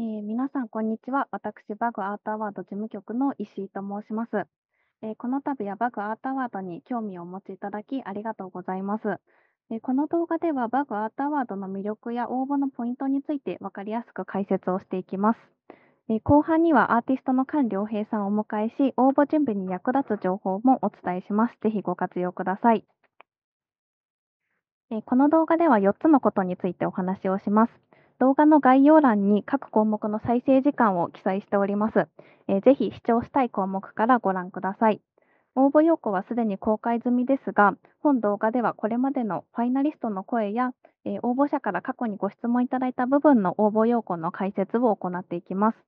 えー、皆さん、こんにちは。私、バグアートアワード事務局の石井と申します。えー、この度はバグアートアワードに興味をお持ちいただきありがとうございます。えー、この動画ではバグアートアワードの魅力や応募のポイントについて分かりやすく解説をしていきます。え後半にはアーティストの菅良平さんをお迎えし、応募準備に役立つ情報もお伝えします。ぜひご活用ください。えこの動画では4つのことについてお話をします。動画の概要欄に各項目の再生時間を記載しております。えー、ぜひ視聴したい項目からご覧ください。応募要項はすでに公開済みですが、本動画ではこれまでのファイナリストの声や、えー、応募者から過去にご質問いただいた部分の応募要項の解説を行っていきます。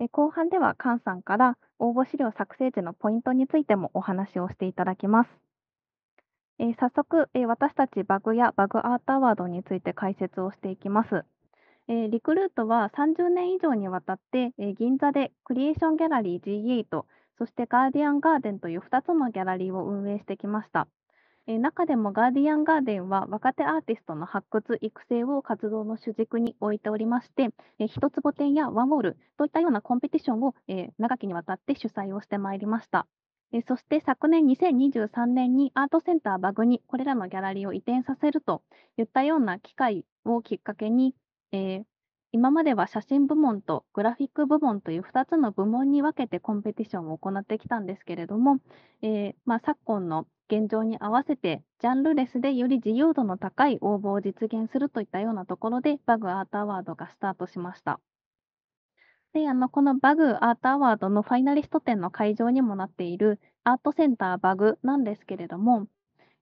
えー、後半では菅さんから応募資料作成時のポイントについてもお話をしていただきます。えー、早速、え私たちバグやバグアートアワードについて解説をしていきます。えー、リクルートは30年以上にわたって、えー、銀座でクリエーションギャラリー G8、そしてガーディアンガーデンという2つのギャラリーを運営してきました。えー、中でもガーディアンガーデンは若手アーティストの発掘、育成を活動の主軸に置いておりまして、えー、一坪店やワンウォールといったようなコンペティションを、えー、長きにわたって主催をしてまいりました。そして昨年2023年にアートセンターバグにこれらのギャラリーを移転させるといったような機会をきっかけにえー、今までは写真部門とグラフィック部門という2つの部門に分けてコンペティションを行ってきたんですけれども、えー、まあ、昨今の現状に合わせてジャンルレスでより自由度の高い応募を実現するといったようなところでバグアートアワードがスタートしました。であのこのバグアートアワードのファイナリスト展の会場にもなっているアートセンターバグなんですけれども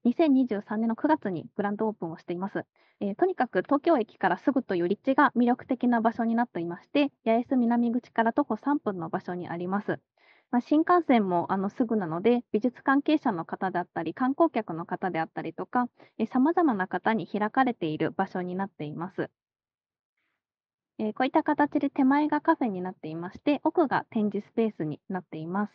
2023年の9月にグランドオープンをしています。えー、とにかく東京駅からすぐという立地が魅力的な場所になっていまして、八重洲南口から徒歩3分の場所にあります。まあ、新幹線もあのすぐなので、美術関係者の方であったり、観光客の方であったりとか、さまざまな方に開かれている場所になっています。えー、こういった形で手前がカフェになっていまして、奥が展示スペースになっています。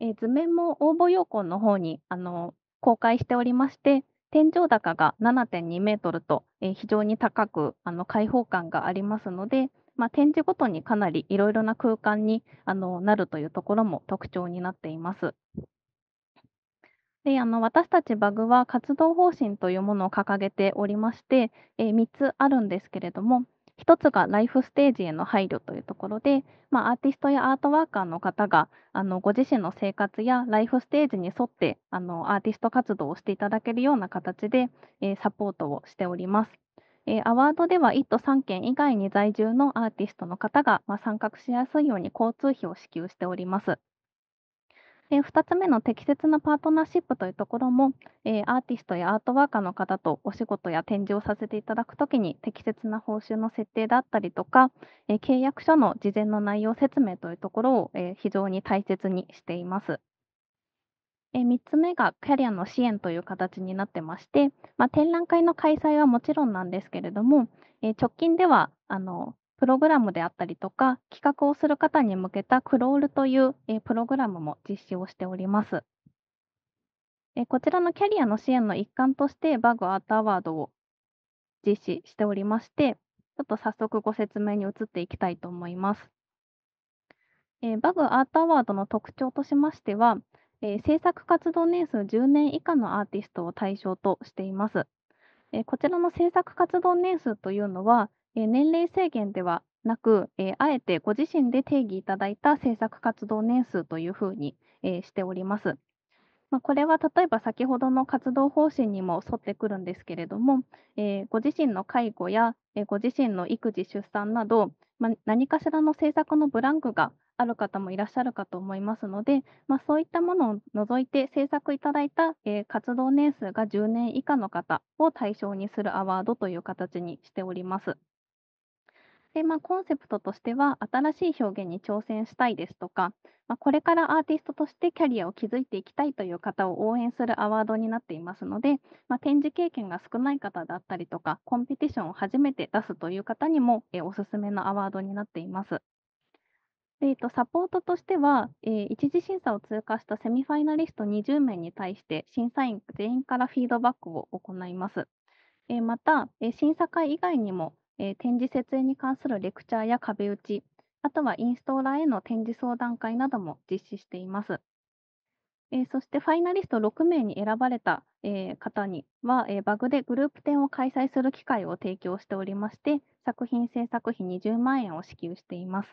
えー図面も応募要項の方にあの公開しておりまして、天井高が7.2メートルと、えー非常に高くあの開放感がありますので、まあ、展示ごとにかなりいろいろな空間にあのなるというところも特徴になっています。であの私たちバグは活動方針というものを掲げておりまして、え3つあるんですけれども、一つがライフステージへの配慮というところで、まあ、アーティストやアートワーカーの方があのご自身の生活やライフステージに沿ってあのアーティスト活動をしていただけるような形で、えー、サポートをしております。えー、アワードでは1都3県以外に在住のアーティストの方が、まあ、参画しやすいように交通費を支給しております。え2つ目の適切なパートナーシップというところも、えアーティストやアートワーカーの方とお仕事や展示をさせていただくときに適切な報酬の設定だったりとか、え契約書の事前の内容説明というところを、え非常に大切にしています。え3つ目がキャリアの支援という形になってまして、まあ、展覧会の開催はもちろんなんですけれども、え直近ではあのプログラムであったりとか、企画をする方に向けたクロールという、えプログラムも実施をしております。えこちらのキャリアの支援の一環として、バグアートアワードを実施しておりまして、ちょっと早速ご説明に移っていきたいと思います。えバグアートアワードの特徴としましては、え制作活動年数10年以下のアーティストを対象としています。えこちらの制作活動年数というのは、え年齢制限ではなく、えあえてご自身で定義いただいた制作活動年数というふうに、えしております。まあ、これは例えば先ほどの活動方針にも沿ってくるんですけれども、えご自身の介護や、えご自身の育児・出産など、まあ、何かしらの政策のブランクがある方もいらっしゃるかと思いますので、まあ、そういったものを除いて制作いただいた、えー、活動年数が10年以下の方を対象にするアワードという形にしております。で、まあ、コンセプトとしては、新しい表現に挑戦したいですとか、まあ、これからアーティストとしてキャリアを築いていきたいという方を応援するアワードになっていますので、まあ、展示経験が少ない方だったりとか、コンペティションを初めて出すという方にも、えおすすめのアワードになっています。でえっと、サポートとしては、えー、一次審査を通過したセミファイナリスト20名に対して、審査員全員からフィードバックを行います。えー、また、えー、審査会以外にも、えー展示設営に関するレクチャーや壁打ち、あとはインストーラーへの展示相談会なども実施しています。えーそしてファイナリスト6名に選ばれた、えー方には、えーバグでグループ展を開催する機会を提供しておりまして、作品制作費20万円を支給しています。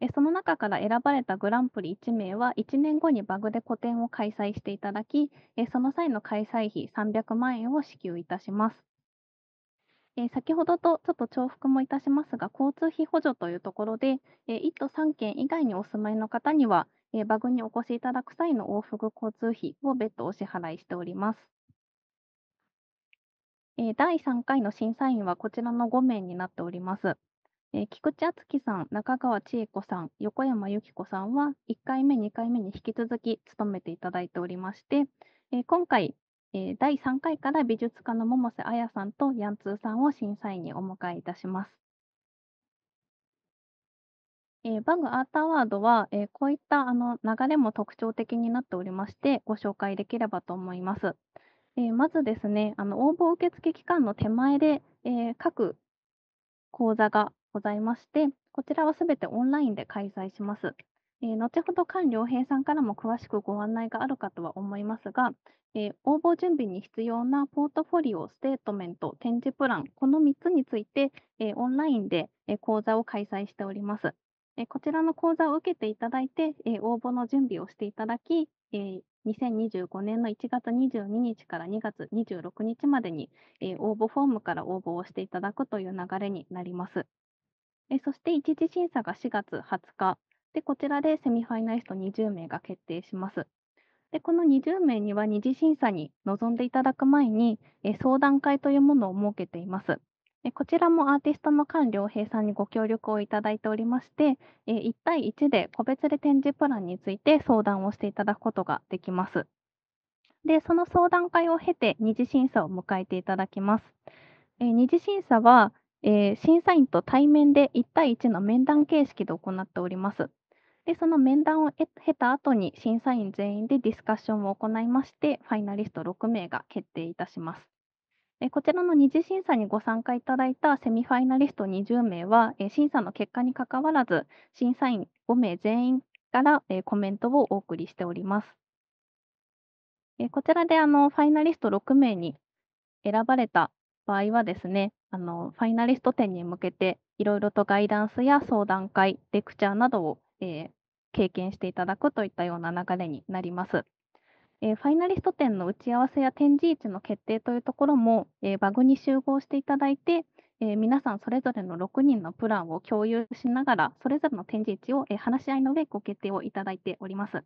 えーその中から選ばれたグランプリ1名は1年後にバグで個展を開催していただき、えーその際の開催費300万円を支給いたします。えー、先ほどとちょっと重複もいたしますが、交通費補助というところで、えー、1都3県以外にお住まいの方には、えー、バグにお越しいただく際の往復交通費を別途お支払いしております。え第3回の審査員はこちらの5名になっております。え菊池敦樹さん、中川千恵子さん、横山由紀子さんは1回目、2回目に引き続き務めていただいておりまして、え今回、えー、第3回から美術家の百瀬彩さんとヤンツーさんを審査員にお迎えいたします。えー、バグアートアワードは、えー、こういったあの流れも特徴的になっておりまして、ご紹介できればと思います。えまずですね、あの応募受付期間の手前で、え各講座がございまして、こちらはすべてオンラインで開催します。えー後ほど菅僚平さんからも詳しくご案内があるかとは思いますが、えー応募準備に必要なポートフォリオ、ステートメント、展示プラン、この3つについて、えーオンラインで、えー講座を開催しております。えーこちらの講座を受けていただいて、えー応募の準備をしていただき、えー2025年の1月22日から2月26日までに、えー応募フォームから応募をしていただくという流れになります。そして一次審査が4月20日、で、こちらでセミファイナリスト20名が決定します。で、この20名には二次審査に臨んでいただく前に、え相談会というものを設けています。えこちらもアーティストの菅僚平さんにご協力をいただいておりまして、え1対1で個別で展示プランについて相談をしていただくことができます。で、その相談会を経て二次審査を迎えていただきます。え二次審査は、え審査員と対面で1対1の面談形式で行っております。で、その面談を経た後に審査員全員でディスカッションを行いまして、ファイナリスト6名が決定いたします。こちらの2次審査にご参加いただいたセミファイナリスト20名は、審査の結果にかかわらず、審査員5名全員からコメントをお送りしております。こちらであのファイナリスト6名に選ばれた場合はですね、あのファイナリスト展に向けていろいろとガイダンスや相談会、レクチャーなどをえー、経験していただくといったような流れになります。えファイナリスト展の打ち合わせや展示位置の決定というところも、えバグに集合していただいて、え皆さんそれぞれの6人のプランを共有しながら、それぞれの展示位置を、え話し合いの上、ご決定をいただいております。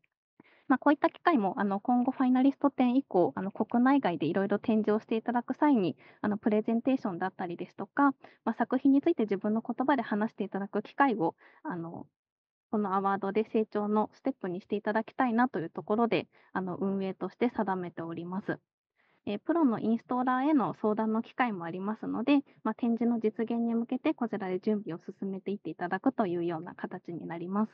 まあ、こういった機会もあの今後、ファイナリスト展以降、あの国内外でいろいろ展示をしていただく際に、あのプレゼンテーションだったりですとか、まあ、作品について自分の言葉で話していただく機会をあのこのアワードで成長のステップにしていただきたいなというところで、あの運営として定めております。プロのインストーラーへの相談の機会もありますので、まあ、展示の実現に向けてこちらで準備を進めていっていただくというような形になります。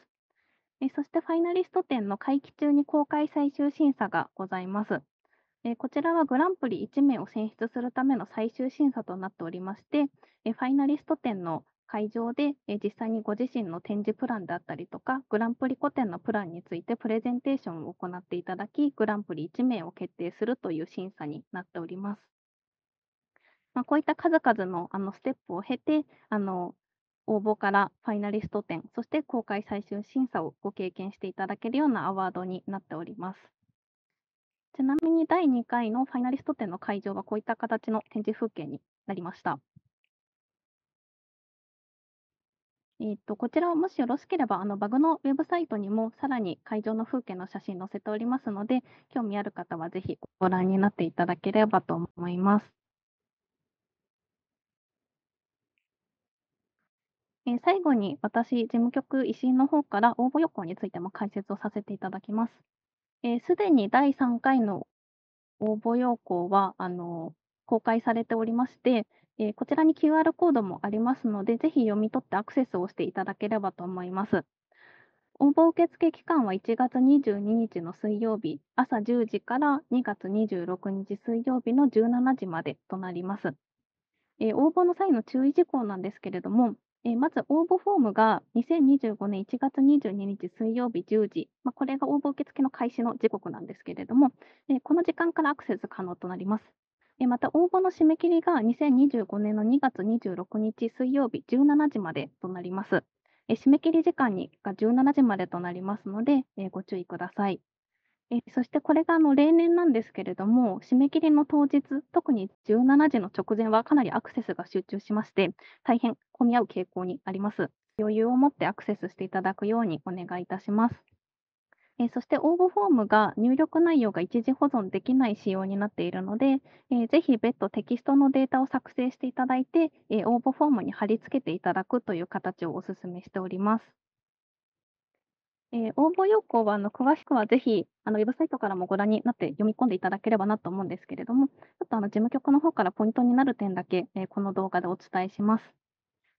そしてファイナリスト展の会期中に公開最終審査がございます。こちらはグランプリ1名を選出するための最終審査となっておりまして、ファイナリスト展の会場で、え実際にご自身の展示プランであったりとか、グランプリ個展のプランについてプレゼンテーションを行っていただき、グランプリ1名を決定するという審査になっております。まあ、こういった数々のあのステップを経て、あの応募からファイナリスト展、そして公開最終審査をご経験していただけるようなアワードになっております。ちなみに第2回のファイナリスト展の会場はこういった形の展示風景になりました。えー、とこちらをもしよろしければあのバグのウェブサイトにもさらに会場の風景の写真載せておりますので興味ある方はぜひご覧になっていただければと思います。え最後に私、事務局維新の方から応募要項についても解説をさせていただきます。す、えー、で、に第3回の応募要項はあの公開されておりまして、えー、こちらに QR コードもありますので、ぜひ読み取ってアクセスをしていただければと思います。応募受付期間は1月22日の水曜日朝10時から2月26日水曜日の17時までとなります。えー、応募の際の注意事項なんですけれども、えー、まず応募フォームが2025年1月22日水曜日10時、まあ、これが応募受付の開始の時刻なんですけれども、えー、この時間からアクセス可能となります。でまた応募の締め切りが2025年の2月26日水曜日17時までとなります。え締め切り時間にが17時までとなりますので、えご注意ください。えそしてこれがあの例年なんですけれども、締め切りの当日、特に17時の直前はかなりアクセスが集中しまして、大変混み合う傾向にあります。余裕を持ってアクセスしていただくようにお願いいたします。えー、そして応募フォームが入力内容が一時保存できない仕様になっているので、えー、ぜひ別途テキストのデータを作成していただいて、えー、応募フォームに貼り付けていただくという形をお勧めしております。え応募要項はあの詳しくはぜひあのウェブサイトからもご覧になって読み込んでいただければなと思うんですけれども、ちょっとあの事務局の方からポイントになる点だけ、えこの動画でお伝えします。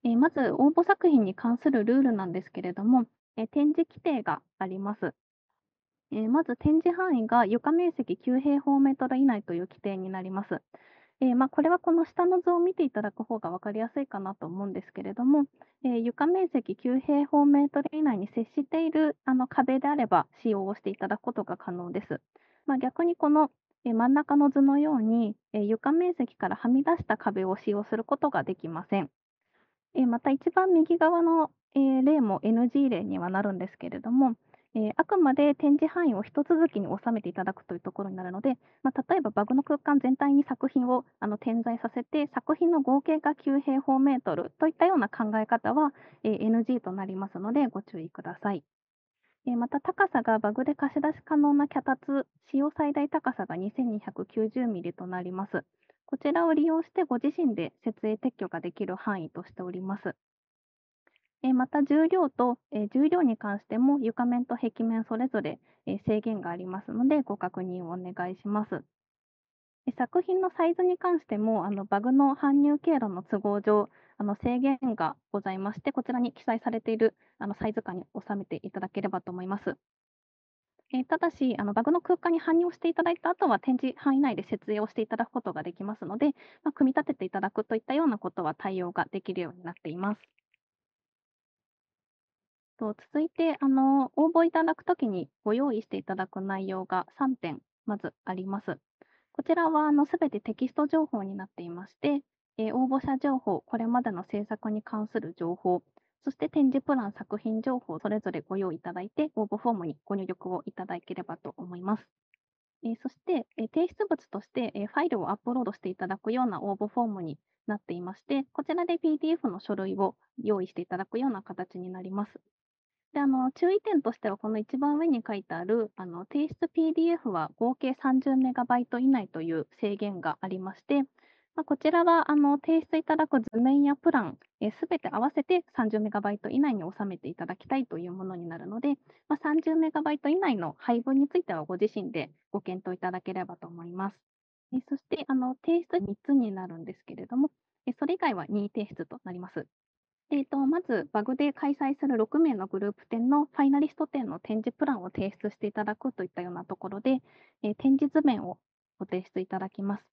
えまず応募作品に関するルールなんですけれども、え展示規定があります。えー、まず展示範囲が床面積9平方メートル以内という規定になります。えー、まあ、これはこの下の図を見ていただく方が分かりやすいかなと思うんですけれども、えー、床面積9平方メートル以内に接しているあの壁であれば使用をしていただくことが可能です。まあ、逆にこの、え真ん中の図のように、え床面積からはみ出した壁を使用することができません。えまた一番右側の、え例も NG 例にはなるんですけれども、えー、あくまで展示範囲を一続きに収めていただくというところになるので、まあ、例えばバグの空間全体に作品をあの点在させて、作品の合計が9平方メートルといったような考え方は、えー、NG となりますのでご注意ください。えまた高さがバグで貸し出し可能な脚立、使用最大高さが 2290mm となります。こちらを利用してご自身で設営撤去ができる範囲としております。えまた重量と、え重量に関しても床面と壁面それぞれ、え制限がありますのでご確認をお願いします。作品のサイズに関してもあのバグの搬入経路の都合上あの制限がございましてこちらに記載されているあのサイズ感に収めていただければと思います。えただしあの、バグの空間に搬入していただいた後は展示範囲内で設営をしていただくことができますので、まあ、組み立てていただくといったようなことは対応ができるようになっています。と、続いて、あの、応募いただくときにご用意していただく内容が3点、まずあります。こちらは、すべてテキスト情報になっていまして、えー応募者情報、これまでの制作に関する情報、そして展示プラン、作品情報、それぞれご用意いただいて、応募フォームにご入力をいただければと思います。えーそして、えー提出物として、えーファイルをアップロードしていただくような応募フォームになっていまして、こちらで PDF の書類を用意していただくような形になります。で、あの、注意点としては、この一番上に書いてある、あの、提出 PDF は合計30メガバイト以内という制限がありまして、まあ、こちらは、あの、提出いただく図面やプラン、すべて合わせて30メガバイト以内に収めていただきたいというものになるので、まあ、30メガバイト以内の配分についてはご自身でご検討いただければと思います。そして、あの、提出3つになるんですけれども、それ以外は任意提出となります。えっと、まず、バグで開催する6名のグループ展のファイナリスト展の展示プランを提出していただくといったようなところで、えー展示図面をご提出いただきます。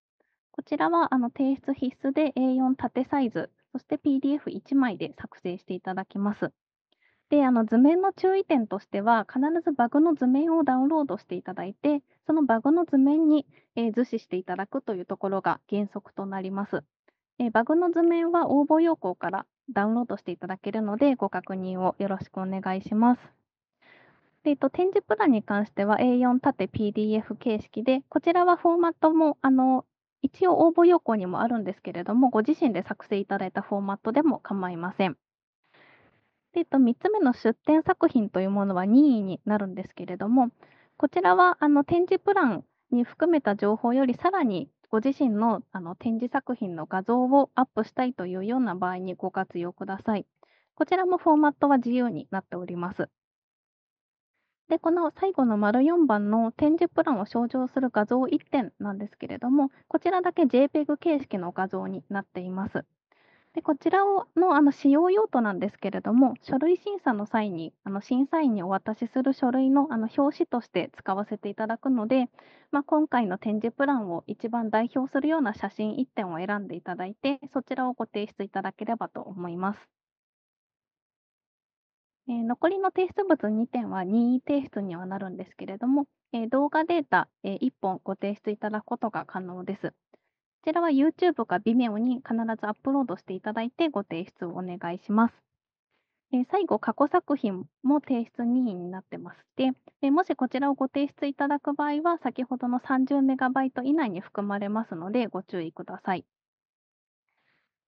こちらはあの提出必須で A4 縦サイズ、そして PDF1 枚で作成していただきます。で、あの図面の注意点としては、必ずバグの図面をダウンロードしていただいて、そのバグの図面に、えー図示していただくというところが原則となります。えーバグの図面は応募要項からダウンロードしていただけるので、ご確認をよろしくお願いします。でえっと、展示プランに関しては A4 縦 PDF 形式で、こちらはフォーマットもあの一応応募要項にもあるんですけれども、ご自身で作成いただいたフォーマットでも構いません。でえっと、3つ目の出展作品というものは任意になるんですけれども、こちらはあの展示プランに含めた情報よりさらにご自身のあの展示作品の画像をアップしたいというような場合にご活用ください。こちらもフォーマットは自由になっております。で、この最後の丸4番の展示プランを象徴する画像1点なんですけれども、こちらだけ JPEG 形式の画像になっています。でこちらをのあの使用用途なんですけれども、書類審査の際に、あの審査員にお渡しする書類のあの表紙として使わせていただくので、まあ、今回の展示プランを一番代表するような写真1点を選んでいただいて、そちらをご提出いただければと思います。えー、残りの提出物2点は任意提出にはなるんですけれども、えー、動画データ、えー、1本ご提出いただくことが可能です。ちらは YouTube か Vimeo に必ずアップロードしていただいてご提出をお願いします。で最後、過去作品も提出任意になってますてで、もしこちらをご提出いただく場合は、先ほどの3 0イト以内に含まれますので、ご注意ください。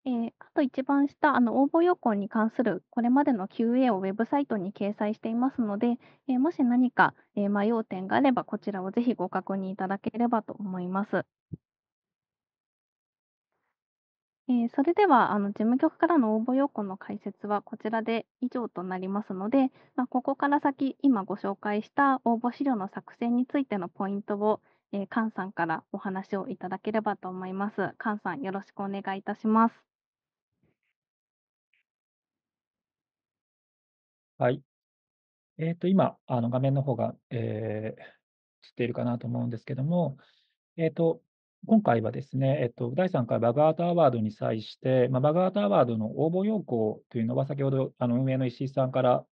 えー、あと一番下、あの応募要項に関するこれまでの QA をウェブサイトに掲載していますので、えー、もし何か、えー、迷う点があれば、こちらをぜひご確認いただければと思います。えー、それでは、あの、事務局からの応募要項の解説はこちらで以上となりますので、まあ、ここから先、今ご紹介した応募資料の作成についてのポイントを、えー、菅さんからお話をいただければと思います。菅さん、よろしくお願いいたします。はい。えっ、と、今、あの画面の方が、えー映っているかなと思うんですけども、えっ、と、今回はですね、えっと、第3回バアートアワードに際して、まあ、バガートアワードの応募要項というのは、先ほどあの運営の石井さんから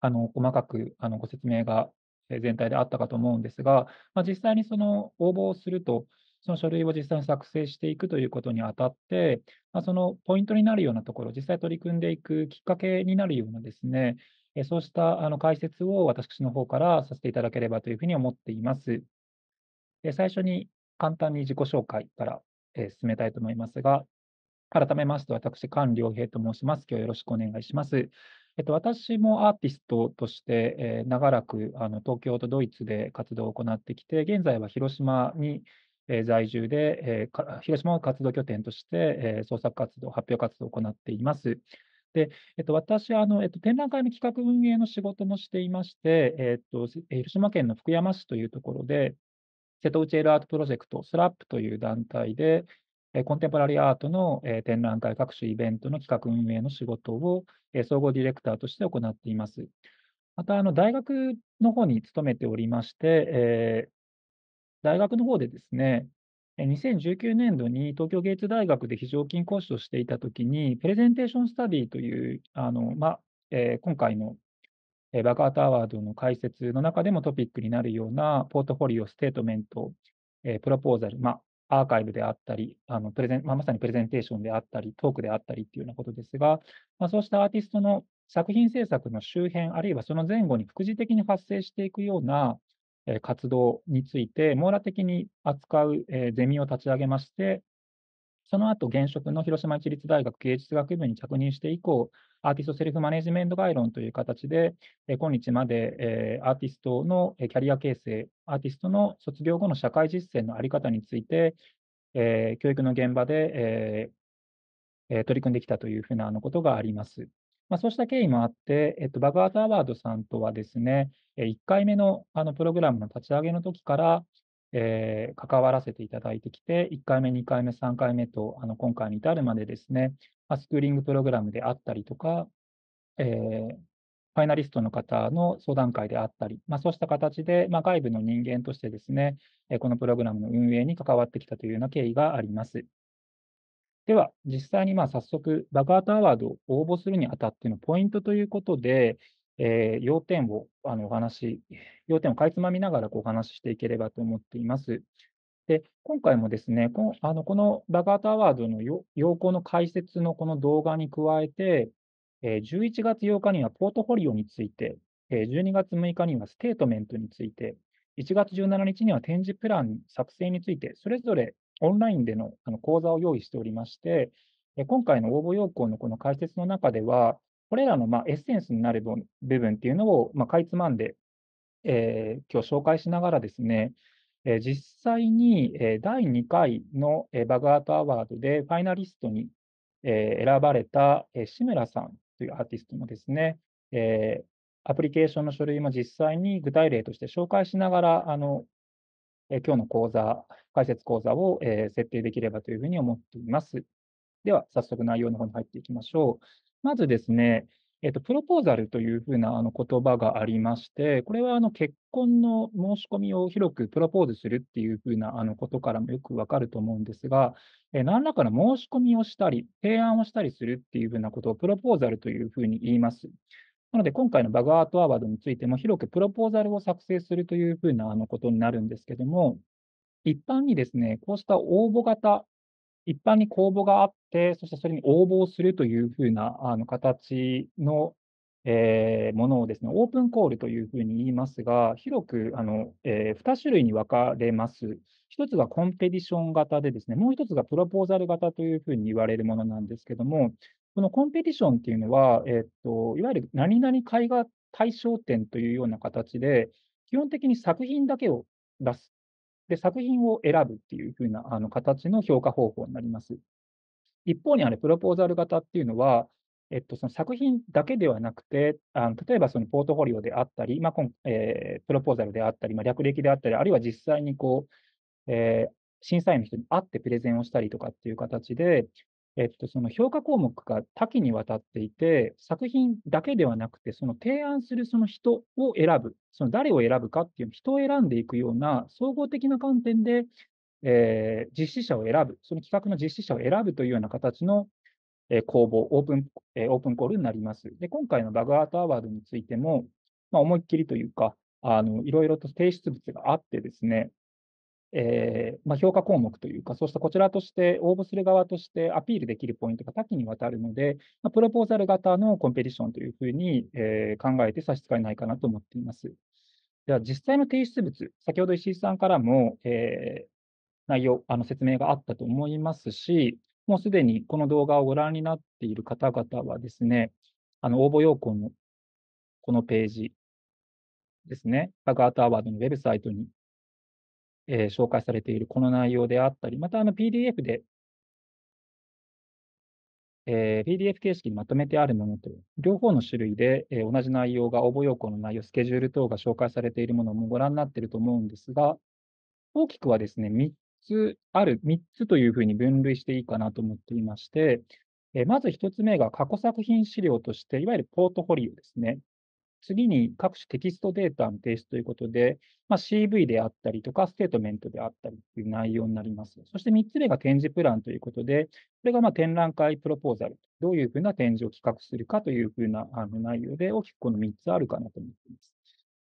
あの細かくあのご説明が全体であったかと思うんですが、まあ、実際にその応募をすると、その書類を実際に作成していくということにあたって、まあ、そのポイントになるようなところ、実際取り組んでいくきっかけになるようなですね、そうしたあの解説を私の方からさせていただければというふうに思っています。最初に簡単に自己紹介から、えー、進めたいと思いますが、改めまして、私、菅良平と申します。今日よろしくお願いします。えっと、私もアーティストとして、えー、長らくあの東京とドイツで活動を行ってきて、現在は広島に、えー、在住で、えー、広島を活動拠点として、えー、創作活動、発表活動を行っています。で、えっと、私はあの、えっと、展覧会の企画運営の仕事もしていまして、えっと、広島県の福山市というところで、瀬戸内エールアートプロジェクト、スラップという団体で、コンテンポラリーアートの展覧会各種イベントの企画運営の仕事を総合ディレクターとして行っています。また、あの大学の方に勤めておりまして、えー、大学の方でですね、2019年度に東京芸術大学で非常勤講師をしていたときに、プレゼンテーションスタディという、あのまあえー、今回のえバカートアワードの解説の中でもトピックになるようなポートフォリオ、ステートメント、えプロポーザル、まあ、アーカイブであったり、あのプレゼンまあ、まさにプレゼンテーションであったり、トークであったりっていうようなことですが、まあ、そうしたアーティストの作品制作の周辺、あるいはその前後に副次的に発生していくような活動について、網羅的に扱うゼミを立ち上げまして、その後、現職の広島市立大学芸術学部に着任して以降、アーティストセルフマネジメント概論という形で、今日まで、えアーティストのキャリア形成、アーティストの卒業後の社会実践の在り方について、え教育の現場で、えー、取り組んできたというふうなことがあります。まあ、そうした経緯もあって、えっと、バグアートアワードさんとはですね、1回目のあのプログラムの立ち上げの時から、えー、関わらせていただいてきて、1回目、2回目、3回目と、あの今回に至るまでですね、スクーリングプログラムであったりとか、えー、ファイナリストの方の相談会であったり、まあ、そうした形で、まあ、外部の人間としてですね、このプログラムの運営に関わってきたというような経緯があります。では、実際にまあ早速、バガートアワードを応募するにあたってのポイントということで、えー、要点をあのお話、要点をかいつまみながらこうお話ししていければと思っています。で今回もですね、こあのこのバガートアワードの要項の解説のこの動画に加えて、えー、11月8日にはポートフォリオについて、えー、12月6日にはステートメントについて、1月17日には展示プラン作成について、それぞれオンラインでのあの講座を用意しておりまして、今回の応募要項のこの解説の中では、これらのまエッセンスになる部分っていうのをまかいつまんで、えー、今日紹介しながらですね、えー、実際に、第2回の、バグアートアワードでファイナリストに、選ばれた、志村さんというアーティストもですね、えアプリケーションの書類も実際に具体例として紹介しながら、あのえ今日の講座、解説講座を、え設定できればというふうに思っています。では、早速内容の方に入っていきましょう。まずですね、えっと、プロポーザルというふうなあの言葉がありまして、これはあの結婚の申し込みを広くプロポーズするっていうふうなあのことからもよくわかると思うんですが、え何らかの申し込みをしたり、提案をしたりするっていうふうなことをプロポーザルというふうに言います。なので、今回のバグアートアワードについても広くプロポーザルを作成するというふうなあのことになるんですけども、一般にですね、こうした応募型一般に公募があって、そしてそれに応募をするというふうなあの形の、えー、ものをですね、オープンコールというふうに言いますが、広くあの、えー、2種類に分かれます。1つがコンペティション型でですね、もう1つがプロポーザル型というふうに言われるものなんですけども、このコンペティションっていうのは、えー、っといわゆる何々絵画対象展というような形で、基本的に作品だけを出すで、作品を選ぶっていうふうなあの形の評価方法になります。一方にあれ、プロポーザル型っていうのは、えっと、その作品だけではなくて、あの例えばそのポートフォリオであったり、まあこんえー、プロポーザルであったり、まあ、略歴であったり、あるいは実際にこう、えー、審査員の人に会ってプレゼンをしたりとかっていう形で、えっと、その評価項目が多岐にわたっていて、作品だけではなくて、その提案するその人を選ぶ、その誰を選ぶかっていう、人を選んでいくような総合的な観点で、えー、実施者を選ぶ、その企画の実施者を選ぶというような形の、えー、公募、オープン、えー、オープンコールになります。で、今回のバグアートアワードについても、まあ、思いっきりというか、あの、いろいろと提出物があってですね、えー、まあ、評価項目というか、そうしたこちらとして、応募する側としてアピールできるポイントが多岐にわたるので、まあ、プロポーザル型のコンペティションというふうに、えー、考えて差し支えないかなと思っています。では、実際の提出物、先ほど石井さんからも、えー、内容、あの説明があったと思いますし、もうすでにこの動画をご覧になっている方々はですね、あの応募要項のこのページですね、バガートアワードのウェブサイトにえー、紹介されているこの内容であったり、またあの PDF で、えー、PDF 形式にまとめてあるものという、両方の種類で、えー、同じ内容が応募要項の内容、スケジュール等が紹介されているものもご覧になっていると思うんですが、大きくはですね、3つある、3つというふうに分類していいかなと思っていまして、えまず1つ目が過去作品資料として、いわゆるポートフォリオですね。次に各種テキストデータの提出ということで、まあ、CV であったりとか、ステートメントであったりという内容になります。そして3つ目が展示プランということで、これがま展覧会プロポーザル、どういうふうな展示を企画するかというふうなあの内容で、大きくこの3つあるかなと思っています。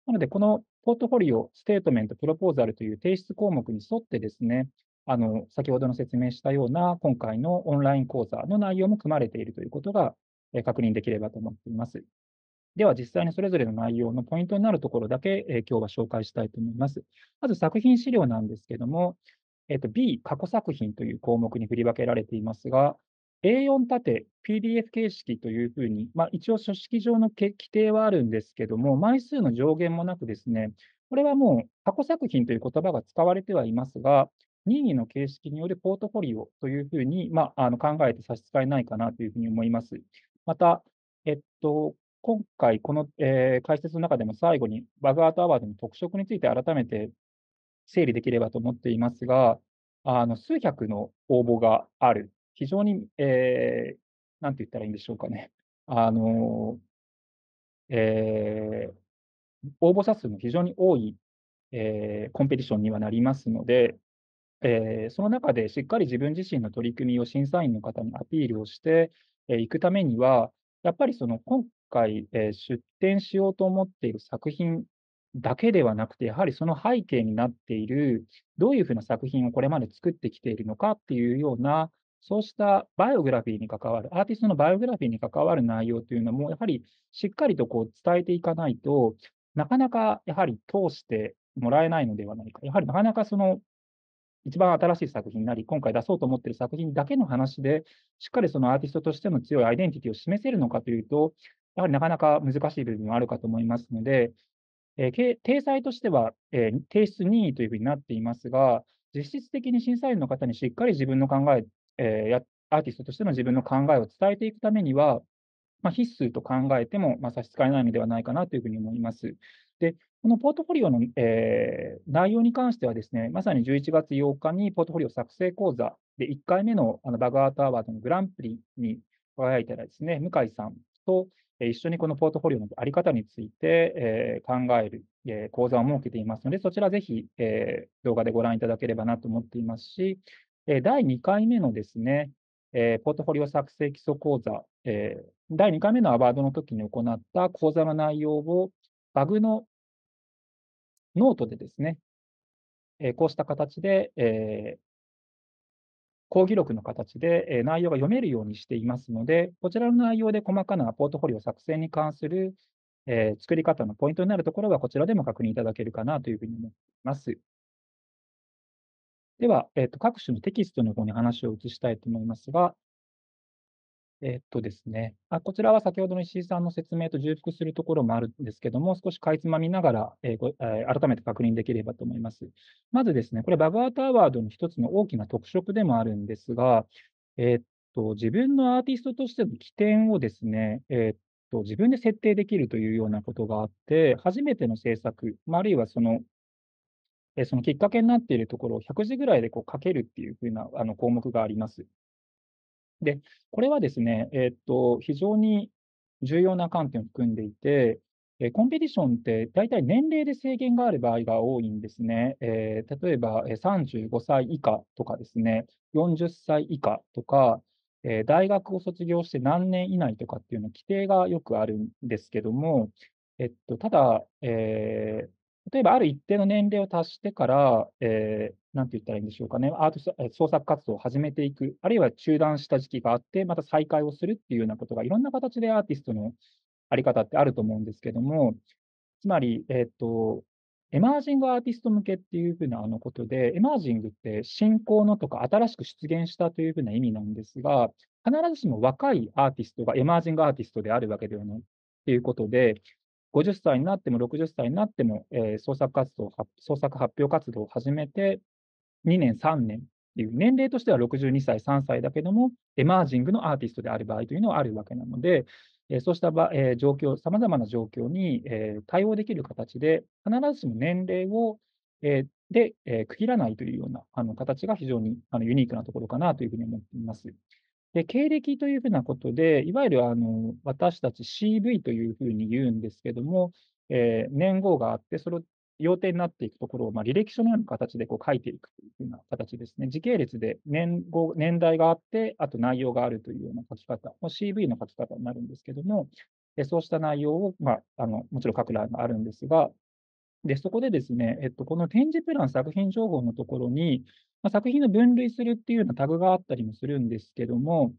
なので、このポートフォリオ、ステートメント、プロポーザルという提出項目に沿ってですね、あの先ほどの説明したような今回のオンライン講座の内容も組まれているということが確認できればと思っています。では実際にそれぞれの内容のポイントになるところだけ、えー、今日は紹介したいと思います。まず作品資料なんですけども、えー B、過去作品という項目に振り分けられていますが、A4 縦、PDF 形式というふうに、まあ、一応書式上の規定はあるんですけども、枚数の上限もなくですね、これはもう過去作品という言葉が使われてはいますが、任意の形式によるポートフォリオというふうに、まあ、あの考えて差し支えないかなというふうに思います。また、えっと、今回、この、えー、解説の中でも最後にバグアートアワードの特色について改めて整理できればと思っていますが、あの数百の応募がある、非常に、えー、なんて言ったらいいんでしょうかね、あのえー、応募者数も非常に多い、えー、コンペティションにはなりますので、えー、その中でしっかり自分自身の取り組みを審査員の方にアピールをしていくためには、やっぱりその今回、えー、出展しようと思っている作品だけではなくて、やはりその背景になっている、どういうふうな作品をこれまで作ってきているのかっていうような、そうしたバイオグラフィーに関わる、アーティストのバイオグラフィーに関わる内容というのも、やはりしっかりとこう伝えていかないとなかなかやはり通してもらえないのではないか。やはりなかなかその一番新しい作品なり、今回出そうと思っている作品だけの話で、しっかりそのアーティストとしての強いアイデンティティを示せるのかというと、やはりなかなか難しい部分もあるかと思いますので、えー、体裁としては、えー、提出任意というふうになっていますが、実質的に審査員の方にしっかり自分の考え、えー、アーティストとしての自分の考えを伝えていくためには、まあ、必須と考えても、まあ、差し支えないのではないかなというふうに思います。で、このポートフォリオの、えー、内容に関してはですね、まさに11月8日にポートフォリオ作成講座で1回目のあのバグアートアワードのグランプリに輝いたらですね、向井さんと、一緒にこのポートフォリオのあり方について、えー、考える、えー、講座を設けていますので、そちらぜひ、えー、動画でご覧いただければなと思っていますし、え第2回目のですね、えポートフォリオ作成基礎講座、え第2回目のアワードの時に行った講座の内容をバグのノートでですね、えこうした形で、え講義録の形で内容が読めるようにしていますので、こちらの内容で細かなポートフォリオ作成に関する、え作り方のポイントになるところは、こちらでも確認いただけるかなというふうに思います。では、えーと各種のテキストの方に話を移したいと思いますが、えっとですね、あこちらは先ほどの石井さんの説明と重複するところもあるんですけども、少しかいつまみながら、えーごえー改めて確認できればと思います。まずですね、これ、バグアートアワードの一つの大きな特色でもあるんですが、えっと自分のアーティストとしての起点をですね、えっと自分で設定できるというようなことがあって、初めての制作、あ、るいはそのそのきっかけになっているところを100字ぐらいでこう書けるっていうふうなあの項目があります。で、これはですね、えっと、非常に重要な観点を含んでいて、コンペティションって大体年齢で制限がある場合が多いんですね。えー、例えば35歳以下とかですね、40歳以下とか、えー、大学を卒業して何年以内とかっていうの規定がよくあるんですけども、えっと、ただ、えー、例えばある一定の年齢を達してから、えー、なんて言ったらいいんでしょうかね、アート創作活動を始めていく、あるいは中断した時期があって、また再開をするっていうようなことが、いろんな形でアーティストのあり方ってあると思うんですけども、つまり、えっ、ー、と、エマージングアーティスト向けっていうふうなあのことで、エマージングって新興のとか新しく出現したというふうな意味なんですが、必ずしも若いアーティストがエマージングアーティストであるわけではないっていうことで、50歳になっても60歳になっても、えー、創作活動、創作発表活動を始めて、2年、3年っていう、年齢としては62歳、3歳だけども、エマージングのアーティストである場合というのはあるわけなので、えー、そうした場、えー、状況、さまざまな状況に、えー、対応できる形で、必ずしも年齢を、えー、で、えー、区切らないというようなあの形が非常にあのユニークなところかなというふうに思っています。で、経歴というふうなことで、いわゆるあの私たち CV というふうに言うんですけども、えー、年号があって、それを要点になっていくところを、まあ、履歴書のような形でこう書いていくというような形ですね。時系列で年号年代があって、あと内容があるというような書き方、CV の書き方になるんですけども、えそうした内容を、まあ、あのもちろん書く欄があるんですが、でそこでですね、えっと、この展示プラン作品情報のところに、まあ、作品の分類するっていうようなタグがあったりもするんですけども、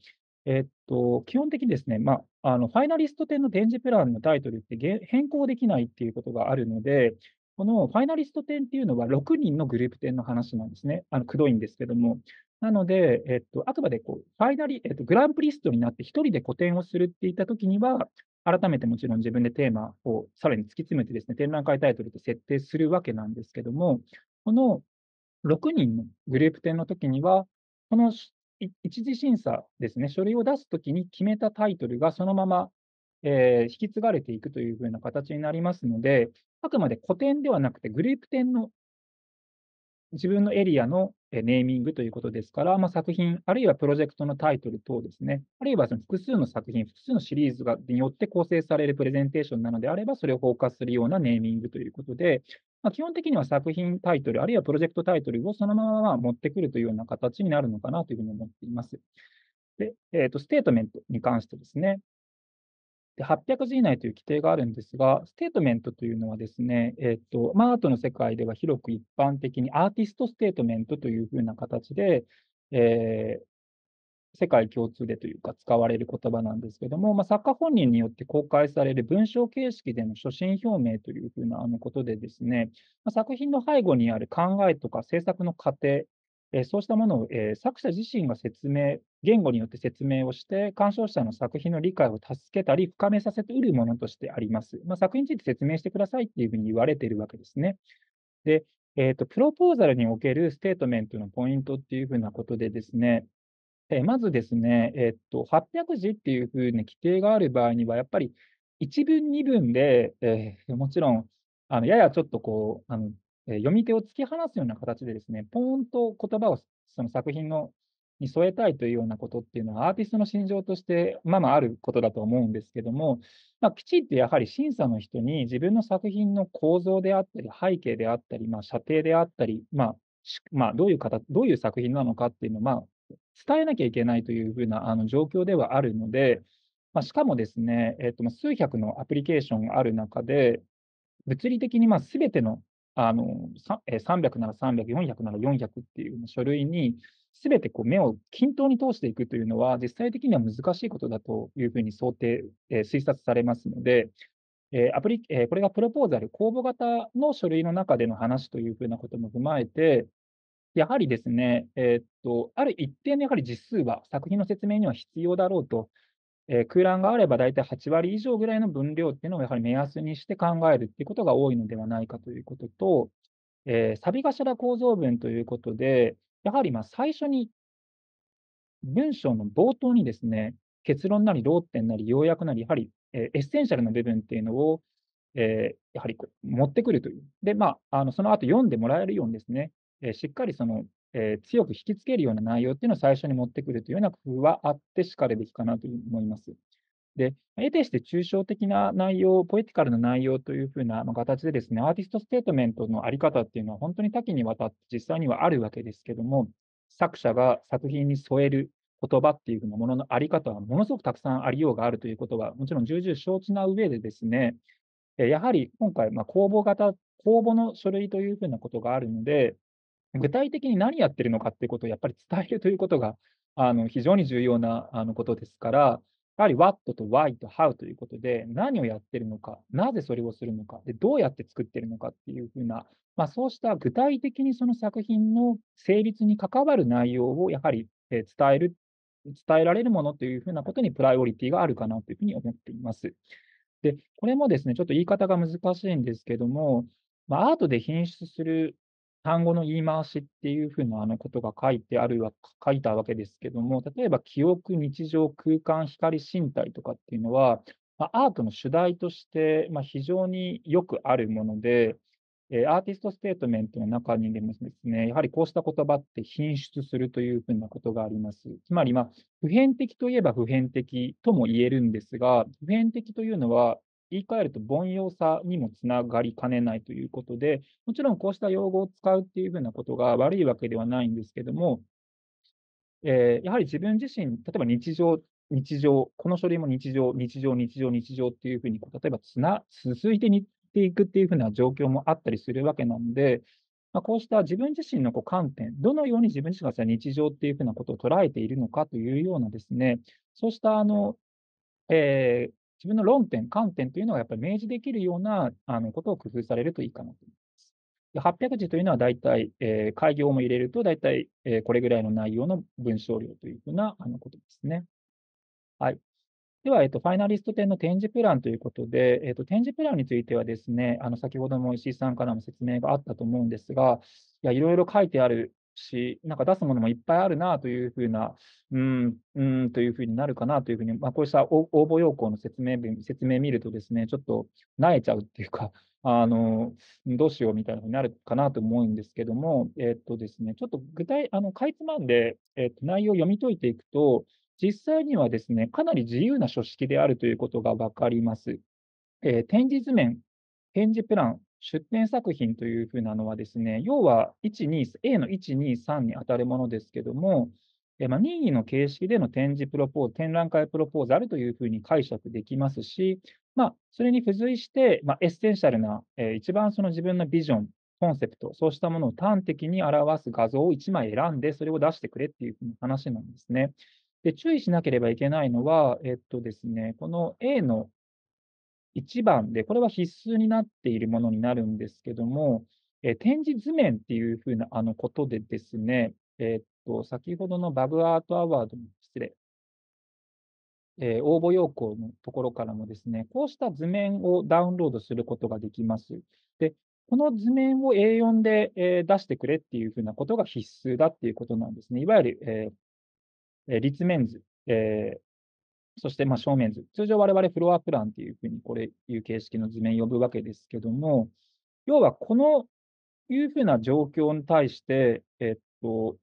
えっと、基本的にですね、まあ、あのファイナリスト展の展示プランのタイトルって変更できないっていうことがあるので、このファイナリスト展っていうのは6人のグループ展の話なんですね。あの、くどいんですけども。なので、えっと、あくまでこう、ファイナリ、えっと、グランプリストになって1人で個展をするっていったときには、改めてもちろん自分でテーマをさらに突き詰めてですね、展覧会タイトルと設定するわけなんですけども、この6人のグループ展の時には、この一次審査ですね、書類を出すときに決めたタイトルがそのまま、えー、引き継がれていくというふうな形になりますので、あくまで古典ではなくて、グループ展の自分のエリアのネーミングということですから、まあ、作品、あるいはプロジェクトのタイトル等ですね、あるいはその複数の作品、複数のシリーズがによって構成されるプレゼンテーションなのであれば、それを包括するようなネーミングということで、まあ、基本的には作品タイトル、あるいはプロジェクトタイトルをそのまま持ってくるというような形になるのかなというふうに思っています。で、えっ、ー、と、ステートメントに関してですね、で800字以内という規定があるんですが、ステートメントというのはですね、えーとまあ、アートの世界では広く一般的にアーティストステートメントというふうな形で、えー、世界共通でというか使われる言葉なんですけども、まあ、作家本人によって公開される文章形式での所信表明というふうなあのことでですね、まあ、作品の背後にある考えとか制作の過程、えそうしたものを、え作者自身が説明、言語によって説明をして、鑑賞者の作品の理解を助けたり、深めさせているものとしてあります。まあ、作品について説明してくださいっていうふうに言われているわけですね。で、えーと、プロポーザルにおけるステートメントのポイントっていうふうなことでですね、えー、まずですね、えーと、800字っていうふうに規定がある場合には、やっぱり1文、2文で、えー、もちろん、あのややちょっとこうあのえー、読み手を突き放すような形でですね、ポーンと言葉をその作品のに添えたいというようなことっていうのは、アーティストの心情として、まあまああることだと思うんですけども、まあ、きちっとやはり審査の人に自分の作品の構造であったり、背景であったり、まあ、射程であったり、まあ、まあ、どういう方どういう作品なのかっていうのを、まあ、伝えなきゃいけないというふうなあの状況ではあるので、まあ、しかもですね、えーと、数百のアプリケーションがある中で、物理的にすべてのあの、300なら300、400なら400っていう書類に、すべてこう目を均等に通していくというのは、実際的には難しいことだというふうに想定、えー、推察されますので、えー、アプリえー、これがプロポーザル、公募型の書類の中での話というふうなことも踏まえて、やはりですね、えー、っとある一定のやはり実数は作品の説明には必要だろうとえ空欄があれば大体8割以上ぐらいの分量っていうのをやはり目安にして考えるっていうことが多いのではないかということと、えー、サビ頭構造文ということで、やはりま最初に文章の冒頭にですね、結論なり論点なり要約なり、やはり、えエッセンシャルな部分っていうのを、えー、やはりこう持ってくるという。で、まあ、あのその後読んでもらえるようにですね、えー、しっかりそのえー、強く引きつけるような内容っていうのを最初に持ってくるというような工夫はあってしかるべきかなという思います。で、得てして抽象的な内容、ポエティカルな内容というふうな形でですね、アーティストステートメントのあり方っていうのは本当に多岐にわたって実際にはあるわけですけども、作者が作品に添える言葉っていうなもののあり方はものすごくたくさんありようがあるということは、もちろん重々承知な上でですね、やはり今回、ま公募型、公募の書類というふうなことがあるので、具体的に何やってるのかっていうことをやっぱり伝えるということがあの非常に重要なあのことですから、やはり What と Why と How ということで、何をやってるのか、なぜそれをするのか、でどうやって作ってるのかっていうふうな、まあ、そうした具体的にその作品の成立に関わる内容をやはり伝える、伝えられるものというふうなことにプライオリティがあるかなというふうに思っています。で、これもですね、ちょっと言い方が難しいんですけども、まあ、アートで品質する単語の言い回しっていうふうなあのことが書いてあるわ、書いたわけですけども、例えば記憶、日常、空間、光、身体とかっていうのは、まあ、アートの主題として、まあ、非常によくあるもので、えー、アーティストステートメントの中にでもですね、やはりこうした言葉って品質するというふうなことがあります。つまり、まあ、普遍的といえば普遍的とも言えるんですが、普遍的というのは、言い換えると凡庸さにもつながりかねないということで、もちろんこうした用語を使うっていうふうなことが悪いわけではないんですけども、えー、やはり自分自身、例えば日常、日常、この書類も日常、日常、日常、日常っていうふうに、例えばつな続いてにっていくっていうふうな状況もあったりするわけなので、まあ、こうした自分自身のこう観点、どのように自分自身が日常っていうふうなことを捉えているのかというようなですね、そうしたあの、えー、自分の論点、観点というのがやっぱり明示できるようなあのことを工夫されるといいかなと思います。800字というのは大体、えー、開業も入れると大体、えー、これぐらいの内容の文章量というふうなあのことですね。はい。では、えっと、ファイナリスト展の展示プランということで、えっと、展示プランについてはですね、あの先ほども石井さんからも説明があったと思うんですが、いやいろいろ書いてあるし、なんか出すものもいっぱいあるなというふうな、うん、うん、というふうになるかなというふうに、まあ、こうした応募要項の説明文、説明見るとですね、ちょっと萎えちゃうっていうか、あの、どうしようみたいなふうになるかなと思うんですけども、えっとですね、ちょっと具体、あの、かいつまんで、えっと、内容を読み解いていくと、実際にはですね、かなり自由な書式であるということがわかります。えー、展示図面、展示プラン、出展作品というふうなのはですね、要は1 2 A の1、2、3に当たるものですけども、えまあ、任意の形式での展示プロポーズ、展覧会プロポーザルというふうに解釈できますし、まあ、それに付随して、まあ、エッセンシャルな、えー、一番その自分のビジョン、コンセプト、そうしたものを端的に表す画像を1枚選んで、それを出してくれっていううな話なんですね。で注意しなければいけないのは、えっとですね、この A の1番で、これは必須になっているものになるんですけども、え展示図面っていうふうなあのことでですね、えー、っと、先ほどのバブアートアワードの失礼、えー、応募要項のところからもですね、こうした図面をダウンロードすることができます。で、この図面を A4 で、えー、出してくれっていうふうなことが必須だっていうことなんですね。いわゆる、え立面図、えそしてま正面図。通常我々フロアプランっていうふうにこれいう形式の図面呼ぶわけですけども、要はこのいうふうな状況に対して、えっと、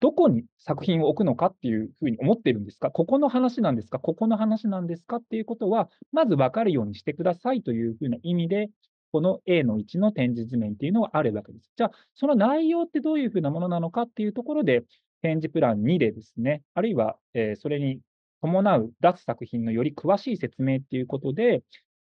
どこに作品を置くのかっていうふうに思ってるんですか、ここの話なんですか、ここの話なんですかっていうことは、まず分かるようにしてくださいというふうな意味で、この A の1の展示図面っていうのがあるわけです。じゃあ、その内容ってどういうふうなものなのかっていうところで、展示プラン2でですね、あるいは、えー、それに伴う出す作品のより詳しい説明っていうことで、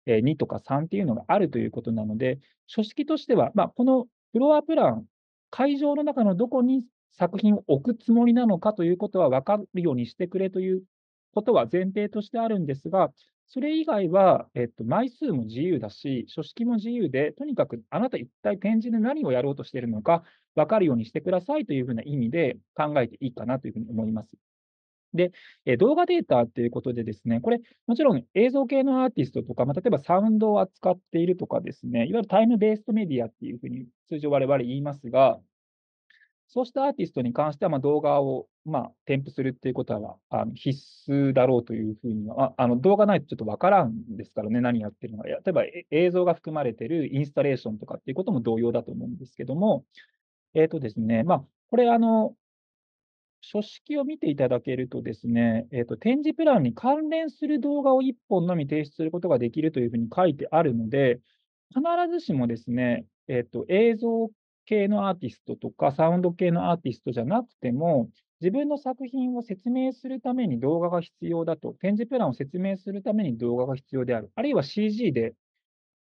えー、2とか3っていうのがあるということなので、書式としては、まあ、このフロアプラン、会場の中のどこに作品を置くつもりなのかということは分かるようにしてくれということは前提としてあるんですが、それ以外は、えっと、枚数も自由だし、書式も自由で、とにかくあなた一体展示で何をやろうとしているのか分かるようにしてくださいというふうな意味で考えていいかなというふうに思います。で、え動画データっていうことでですね、これ、もちろん映像系のアーティストとか、まあ、例えばサウンドを扱っているとかですね、いわゆるタイムベーストメディアっていうふうに通常我々言いますが、そうしたアーティストに関しては、ま動画を、ま添付するっていうことはあの必須だろうというふうには、あの動画ないとちょっとわからんですからね、何やってるのか。例えば映像が含まれてるインスタレーションとかっていうことも同様だと思うんですけども、えっ、ー、とですね、まあ、これあの、書式を見ていただけるとですね、えーと、展示プランに関連する動画を1本のみ提出することができるというふうに書いてあるので、必ずしもですね、えーと、と映像系のアーティストとかサウンド系のアーティストじゃなくても、自分の作品を説明するために動画が必要だと、展示プランを説明するために動画が必要である、あるいは CG で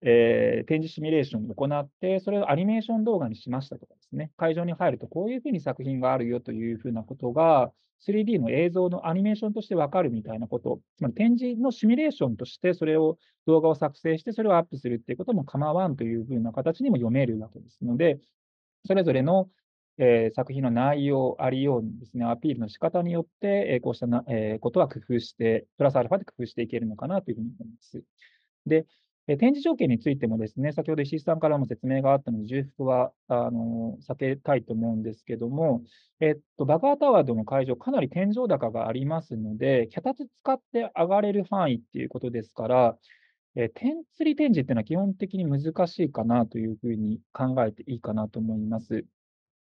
えー、展示シミュレーションを行って、それをアニメーション動画にしましたとかですね、会場に入るとこういうふうに作品があるよというふうなことが、3D の映像のアニメーションとして分かるみたいなこと、つまり展示のシミュレーションとして、それを動画を作成して、それをアップするっていうことも構わんというふうな形にも読めるわけですので、それぞれのえー、作品の内容、ありようにですね、アピールの仕方によって、えー、こうしたな、えー、ことは工夫して、プラスアルファで工夫していけるのかなというふうに思います。で、展示条件についてもですね、先ほど石井さんからも説明があったので、重複はあの避けたいと思うんですけども、えっと、バガータワードの会場、かなり天井高がありますので、脚立使って上がれる範囲っていうことですから、え天釣り展示っていうのは基本的に難しいかなというふうに考えていいかなと思います。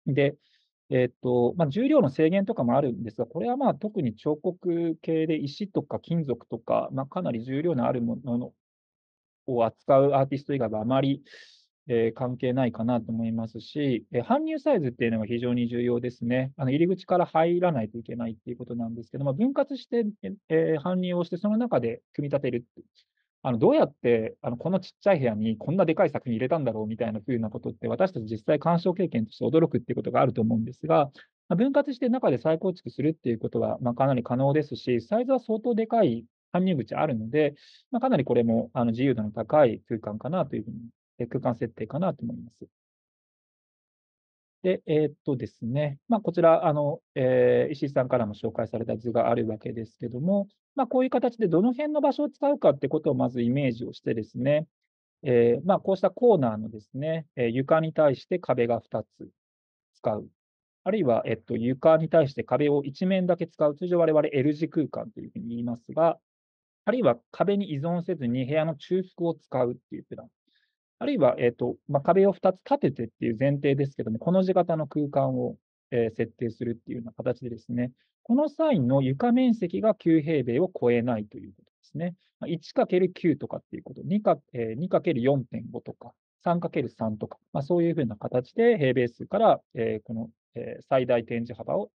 で、えーとまあ、重量の制限とかもあるんですが、これはまあ特に彫刻系で石とか金属とか、まあ、かなり重量のあるものを扱うアーティスト以外はあまり、えー、関係ないかなと思いますし、えー、搬入サイズっていうのが非常に重要ですね。あの入り口から入らないといけないっていうことなんですけど、ま分割して、えー、搬入をして、その中で組み立てるあのどうやってあのこのちっちゃい部屋にこんなでかい作品入れたんだろうみたいなふうなことって、私たち実際、鑑賞経験として驚くっていうことがあると思うんですが、分割して中で再構築するっていうことは、まあ、かなり可能ですし、サイズは相当でかい搬入口あるので、まあ、かなりこれもあの自由度の高い空間かなというふうに、空間設定かなと思います。で、えー、っとですね、まあ、こちら、あの、えー、石井さんからも紹介された図があるわけですけども、まあ、こういう形でどの辺の場所を使うかってことをまずイメージをしてですね、えー、まあ、こうしたコーナーのですね、え床に対して壁が2つ使う。あるいは、えっと、床に対して壁を1面だけ使う。通常我々 L 字空間というふうに言いますが、あるいは壁に依存せずに部屋の中腹を使うっていうプラン。あるいは、えーとまあ、壁を2つ立ててっていう前提ですけども、この字型の空間を、えー、設定するっていうような形でですね、この際の床面積が9平米を超えないということですね。1×9 とかっていうこと、2×4.5、えー、とか、3×3 とか、まあ、そういうふうな形で平米数から、えー、この、えー、最大展示幅を、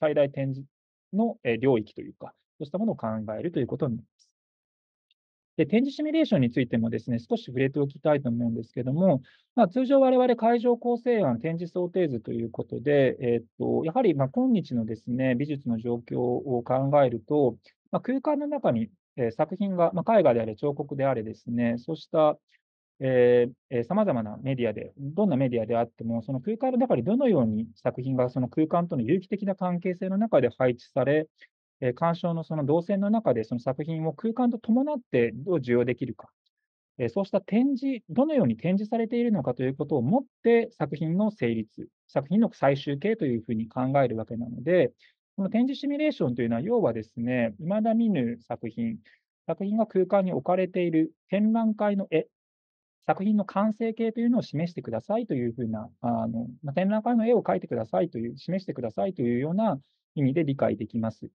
最大展示の、えー、領域というか、そうしたものを考えるということになります。で、展示シミュレーションについてもですね、少し触れておきたいと思うんですけども、まあ、通常我々会場構成案展示想定図ということで、えー、っと、やはりま今日のですね、美術の状況を考えると、まあ、空間の中に、えー、作品が、まあ、絵画であれ、彫刻であれですね、そうしたさまざまなメディアで、どんなメディアであっても、その空間の中にどのように作品がその空間との有機的な関係性の中で配置され、え鑑賞のその動線の中でその作品を空間と伴ってどう受容できるか、えそうした展示、どのように展示されているのかということをもって作品の成立、作品の最終形というふうに考えるわけなので、この展示シミュレーションというのは、要はですね、未だ見ぬ作品、作品が空間に置かれている展覧会の絵、作品の完成形というのを示してくださいというふうな、あの展覧会の絵を描いてくださいという、示してくださいというような意味で理解できます。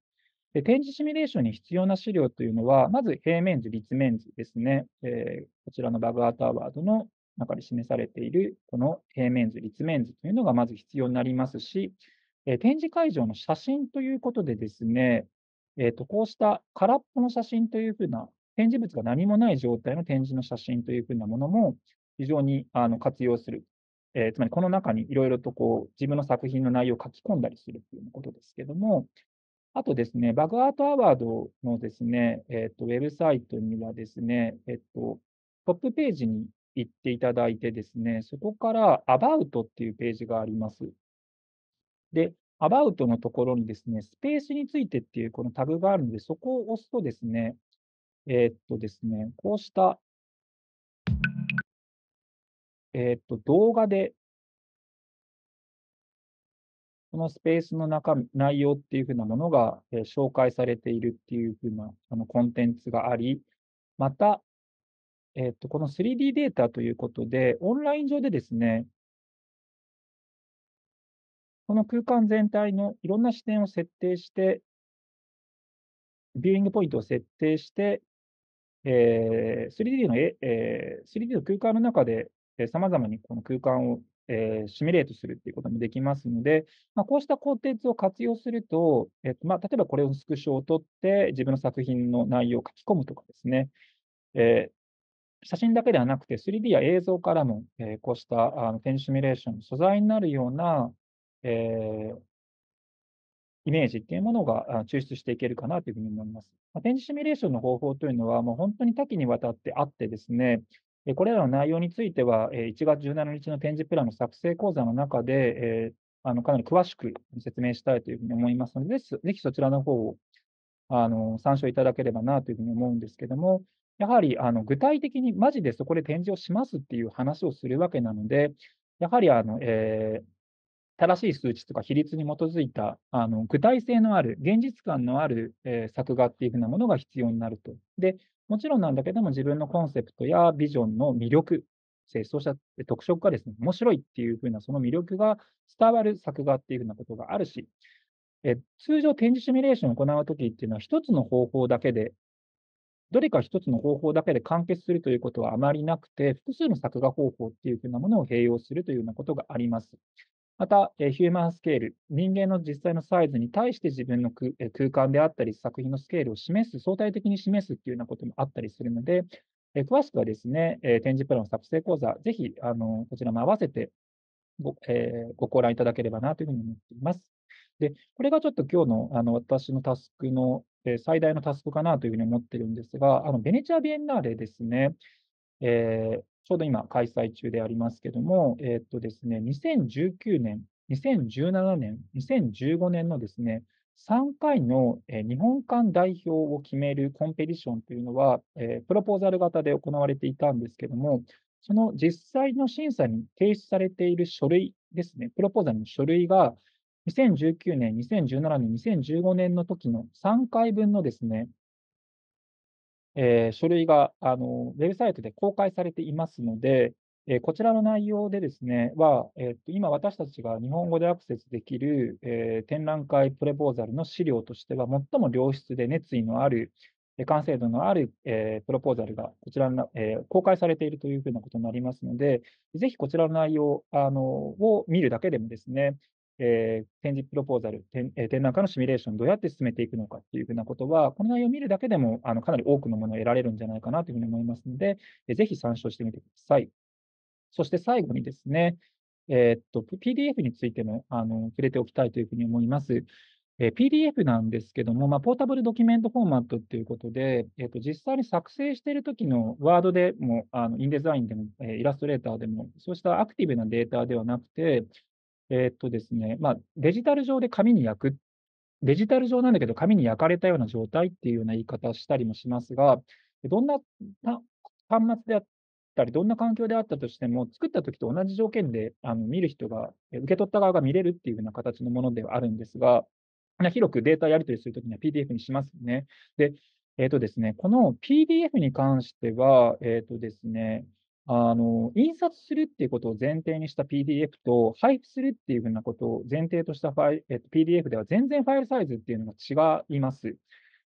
で展示シミュレーションに必要な資料というのは、まず平面図、立面図ですね。えー、こちらのバグアートアワードの中で示されている、この平面図、立面図というのがまず必要になりますし、えー、展示会場の写真ということでですね、えーと、こうした空っぽの写真というふうな、展示物が何もない状態の展示の写真というふうなものも非常にあの活用する。えー、つまりこの中にいろいろとこう自分の作品の内容を書き込んだりするということですけども、あとですね、バグアートアワードのですね、えっ、ー、と、ウェブサイトにはですね、えっ、ー、と、トップページに行っていただいてですね、そこから About っていうページがあります。で、About のところにですね、スペースについてっていうこのタグがあるので、そこを押すとですね、えー、っとですね、こうした、えー、っと、動画でそのスペースの中、内容っていうふうなものが、えー、紹介されているっていうふうなあのコンテンツがあり、また、えっ、ー、と、この 3D データということで、オンライン上でですね、この空間全体のいろんな視点を設定して、ビューイングポイントを設定して、えー、3D の、えー、3D の空間の中で、さまざまにこの空間をえー、シミュレートするっていうこともできますので、まあ、こうしたコンテンツを活用すると、えっとまあ、例えばこれをスクショを撮って、自分の作品の内容を書き込むとかですね、えー、写真だけではなくて、3D や映像からも、えー、こうしたあの点シミュレーションの素材になるような、えイメージっていうものが抽出していけるかなというふうに思います。まあ、展示シミュレーションの方法というのは、もう本当に多岐にわたってあってですね、これらの内容については、1月17日の展示プランの作成講座の中で、あのかなり詳しく説明したいというふうに思いますので、ぜひそちらの方をあの参照いただければなというふうに思うんですけども、やはりあの具体的にマジでそこで展示をしますっていう話をするわけなので、やはりあの、えー、正しい数値とか比率に基づいたあの具体性のある、現実感のある、えー、作画っていうふうなものが必要になると。でもちろんなんだけども、自分のコンセプトやビジョンの魅力、そうした特色がですね、面白いっていうふうな、その魅力が伝わる作画っていうふうなことがあるし、え通常展示シミュレーションを行うときっていうのは、一つの方法だけで、どれか一つの方法だけで完結するということはあまりなくて、複数の作画方法っていうふうなものを併用するというようなことがあります。また、ヒューマンスケール、人間の実際のサイズに対して自分の空間であったり、作品のスケールを示す、相対的に示すっていうようなこともあったりするので、え詳しくはですね、え展示プランの作成講座、ぜひあのこちらも合わせてご,、えー、ごご覧いただければなというふうに思っています。で、これがちょっと今日のあの私のタスクの、え最大のタスクかなというふうに思ってるんですが、あのベネチア・ビエンナーレですね、えー、ちょうど今開催中でありますけども、えー、っとですね、2019年、2017年、2015年のですね、3回の日本間代表を決めるコンペティションというのは、プロポーザル型で行われていたんですけども、その実際の審査に提出されている書類ですね、プロポーザルの書類が、2019年、2017年、2015年の時の3回分のですね、えー、書類があのウェブサイトで公開されていますので、えー、こちらの内容でですねは、えー、と今私たちが日本語でアクセスできる、えー、展覧会プレポーザルの資料としては最も良質で熱意のある完成度のある、えー、プロポーザルがこちらの、えー、公開されているというふうなことになりますので、ぜひこちらの内容あのを見るだけでもですね、えー、展示プロポーザル展、えー、展覧会のシミュレーション、どうやって進めていくのかっていうふうなことは、この内容を見るだけでもあのかなり多くのものを得られるんじゃないかなというふうに思いますので、えー、ぜひ参照してみてください。そして最後にですね、えー、っと PDF についてもあの触れておきたいというふうに思います。えー、PDF なんですけども、まあ、ポータブルドキュメントフォーマットっていうことで、えー、と実際に作成している時のワードでも、あのインデザインでも、えー、イラストレーターでも、そうしたアクティブなデータではなくて、えー、っとですね、まあ、デジタル上で紙に焼く、デジタル上なんだけど、紙に焼かれたような状態っていうような言い方をしたりもしますが、どんな端末であったり、どんな環境であったとしても、作った時と同じ条件であの見る人が、受け取った側が見れるっていうような形のものではあるんですが、広くデータやり取りするときには PDF にしますよね。で、えっ、ー、とですね、この PDF に関しては、えっ、ー、とですね、あの、印刷するっていうことを前提にした PDF と、配布するっていうふうなことを前提としたファイル、えっと、PDF では全然ファイルサイズっていうのが違います。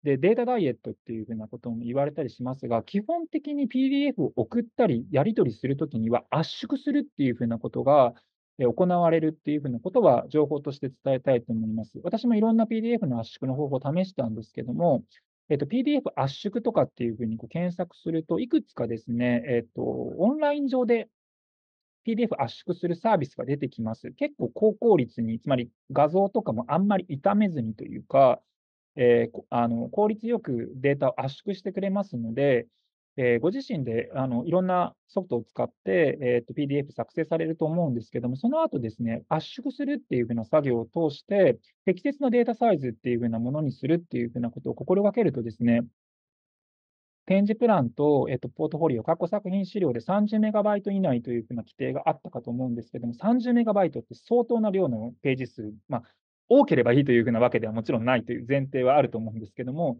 で、データダイエットっていうふうなことも言われたりしますが、基本的に PDF を送ったり、やり取りするときには圧縮するっていうふうなことが行われるっていうふうなことは情報として伝えたいと思います。私もいろんな PDF の圧縮の方法を試したんですけども、えっと、PDF 圧縮とかっていうふうにこう検索すると、いくつかですね、えっと、オンライン上で PDF 圧縮するサービスが出てきます。結構高効率に、つまり画像とかもあんまり傷めずにというか、えー、あの効率よくデータを圧縮してくれますので、えー、ご自身であのいろんなソフトを使って、えーと、PDF 作成されると思うんですけども、その後ですね、圧縮するっていうふうな作業を通して、適切なデータサイズっていうふうなものにするっていうふうなことを心がけるとですね、展示プランと、えと、ポートフォリオ、過去作品資料で30メガバイト以内というふうな規定があったかと思うんですけども、30メガバイトって相当な量のページ数、まあ、多ければいいというふうなわけではもちろんないという前提はあると思うんですけども、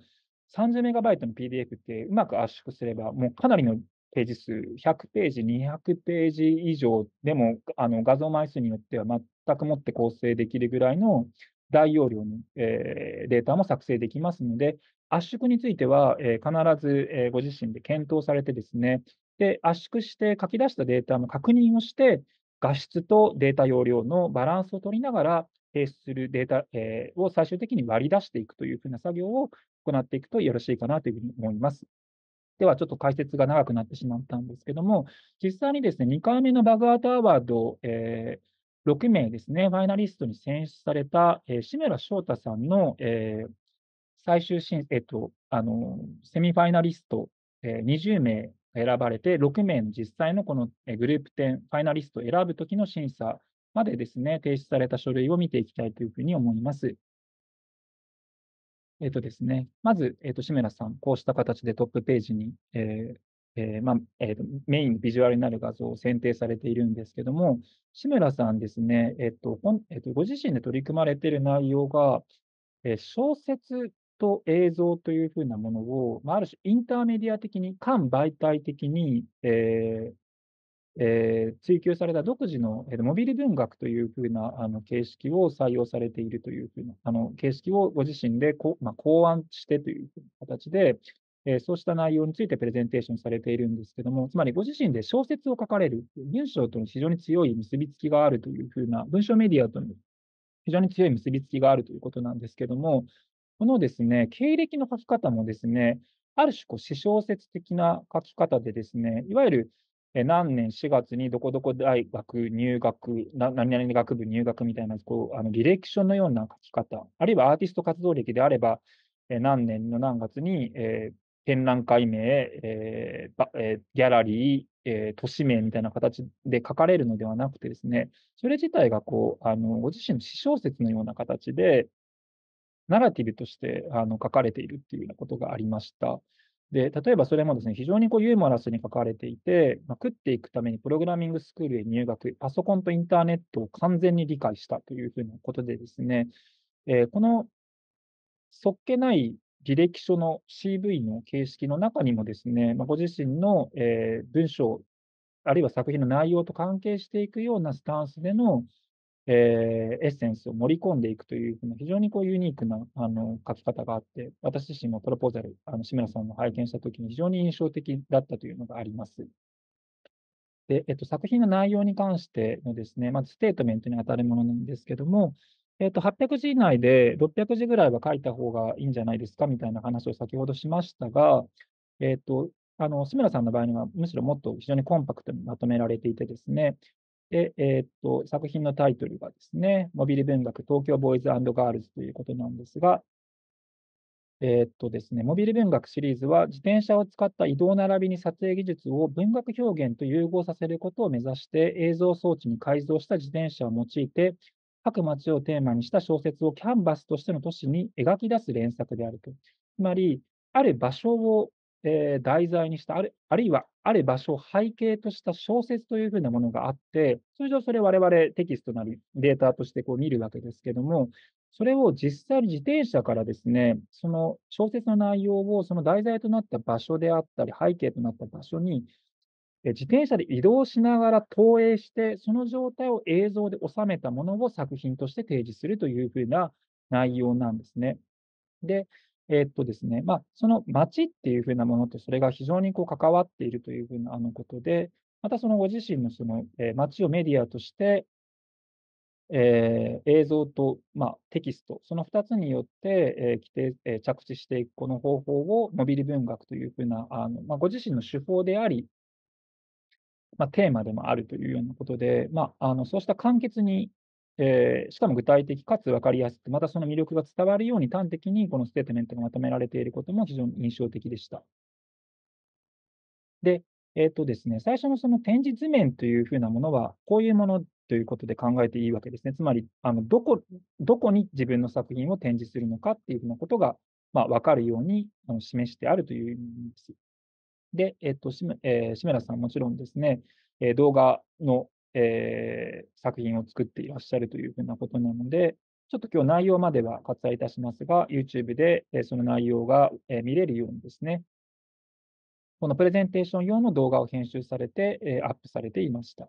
30MB の PDF ってうまく圧縮すれば、もうかなりのページ数、100ページ、200ページ以上でも、あの画像枚数によっては全くもって構成できるぐらいの大容量の、えー、データも作成できますので、圧縮については、えー、必ず、えー、ご自身で検討されてですねで、圧縮して書き出したデータの確認をして、画質とデータ容量のバランスを取りながら、提出するデータ、えー、を最終的に割り出していくというふうな作業を行っていくとよろしいかなというふうに思います。では、ちょっと解説が長くなってしまったんですけども、実際にですね、2回目のバグアートアワード、えー、6名ですね、ファイナリストに選出された、えー、志村翔太さんの、えー、最終審、えっ、ー、と、あの、セミファイナリスト、えー、20名選ばれて、6名の実際のこのグループ10、ファイナリストを選ぶときの審査までですね、提出された書類を見ていきたいというふうに思います。えっ、ー、とですね、まず、えっ、ー、と、志村さん、こうした形でトップページに、ええー、まあ、えーと、メインビジュアルになる画像を選定されているんですけども、志村さんですね、えっ、とこんえっと、ご自身で取り組まれている内容が、え小説と映像というふうなものを、まあ、ある種インターメディア的に、間媒体的に、ええー、追求された独自の、えー、モビル文学というふうなあの形式を採用されているというふうな、あの形式をご自身でこ、まあ、考案してという形で、えー、そうした内容についてプレゼンテーションされているんですけども、つまりご自身で小説を書かれる、文章との非常に強い結びつきがあるというふうな、文章メディアとの非常に強い結びつきがあるということなんですけども、このですね、経歴の書き方もですね、ある種こう、私小説的な書き方でですね、いわゆる何年4月にどこどこ大学入学、何々学部入学みたいな、こう、あの履歴書のような書き方、あるいはアーティスト活動歴であれば、何年の何月に、えー、展覧会名、えーえー、ギャラリー、えー、都市名みたいな形で書かれるのではなくてですね、それ自体がこう、あのご自身の私小説のような形で、ナラティブとしてあの書かれているっていうようなことがありました。で、例えばそれもですね、非常にこうユーモラスに書かれていて、まあ、食っていくためにプログラミングスクールへ入学、パソコンとインターネットを完全に理解したというふうなことでですね、えー、このそっけない履歴書の CV の形式の中にもですね、まあ、ご自身の、えー、文章、あるいは作品の内容と関係していくようなスタンスでのえー、エッセンスを盛り込んでいくというふうな非常にこうユニークなあの書き方があって、私自身もプロポーザル、あの志村さんの拝見したときに非常に印象的だったというのがあります。でえっと、作品の内容に関してのですね、まずステートメントに当たるものなんですけども、えっと、800字以内で600字ぐらいは書いた方がいいんじゃないですかみたいな話を先ほどしましたが、えっと、あの志村さんの場合にはむしろもっと非常にコンパクトにまとめられていてですね、で、えー、っと、作品のタイトルがですね、モビル文学東京ボーイズガールズということなんですが、えー、っとですね、モビル文学シリーズは自転車を使った移動並びに撮影技術を文学表現と融合させることを目指して映像装置に改造した自転車を用いて各町をテーマにした小説をキャンバスとしての都市に描き出す連作であると。つまり、ある場所をえー、題材にしたある、あるいはある場所を背景とした小説というふうなものがあって、通常それ我々テキストなりデータとしてこう見るわけですけども、それを実際に自転車からですね、その小説の内容をその題材となった場所であったり、背景となった場所に、自転車で移動しながら投影して、その状態を映像で収めたものを作品として提示するというふうな内容なんですね。で、えー、っとですね、まあ、その町っていうふうなものと、それが非常にこう関わっているというふうなあのことで、またそのご自身のその、えー、町をメディアとして、えー、映像と、まあ、テキスト、その2つによって、えー規定えー、着地していくこの方法を、のびり文学というふうな、あのまあ、ご自身の手法であり、まあ、テーマでもあるというようなことで、まあ、あのそうした簡潔にえー、しかも具体的かつ分かりやすく、またその魅力が伝わるように端的にこのステートメントがまとめられていることも非常に印象的でした。で、えっ、ー、とですね、最初のその展示図面というふうなものは、こういうものということで考えていいわけですね。つまり、あのどこどこに自分の作品を展示するのかっていうふうなことが、まあ、分かるようにあの示してあるという意味です。で、えっ、ー、とえー、志村さんもちろんですね、え動画のえー、作品を作っていらっしゃるというふうなことなので、ちょっと今日内容までは割愛いたしますが、YouTube で、えその内容が、え見れるようにですね、このプレゼンテーション用の動画を編集されて、えアップされていました。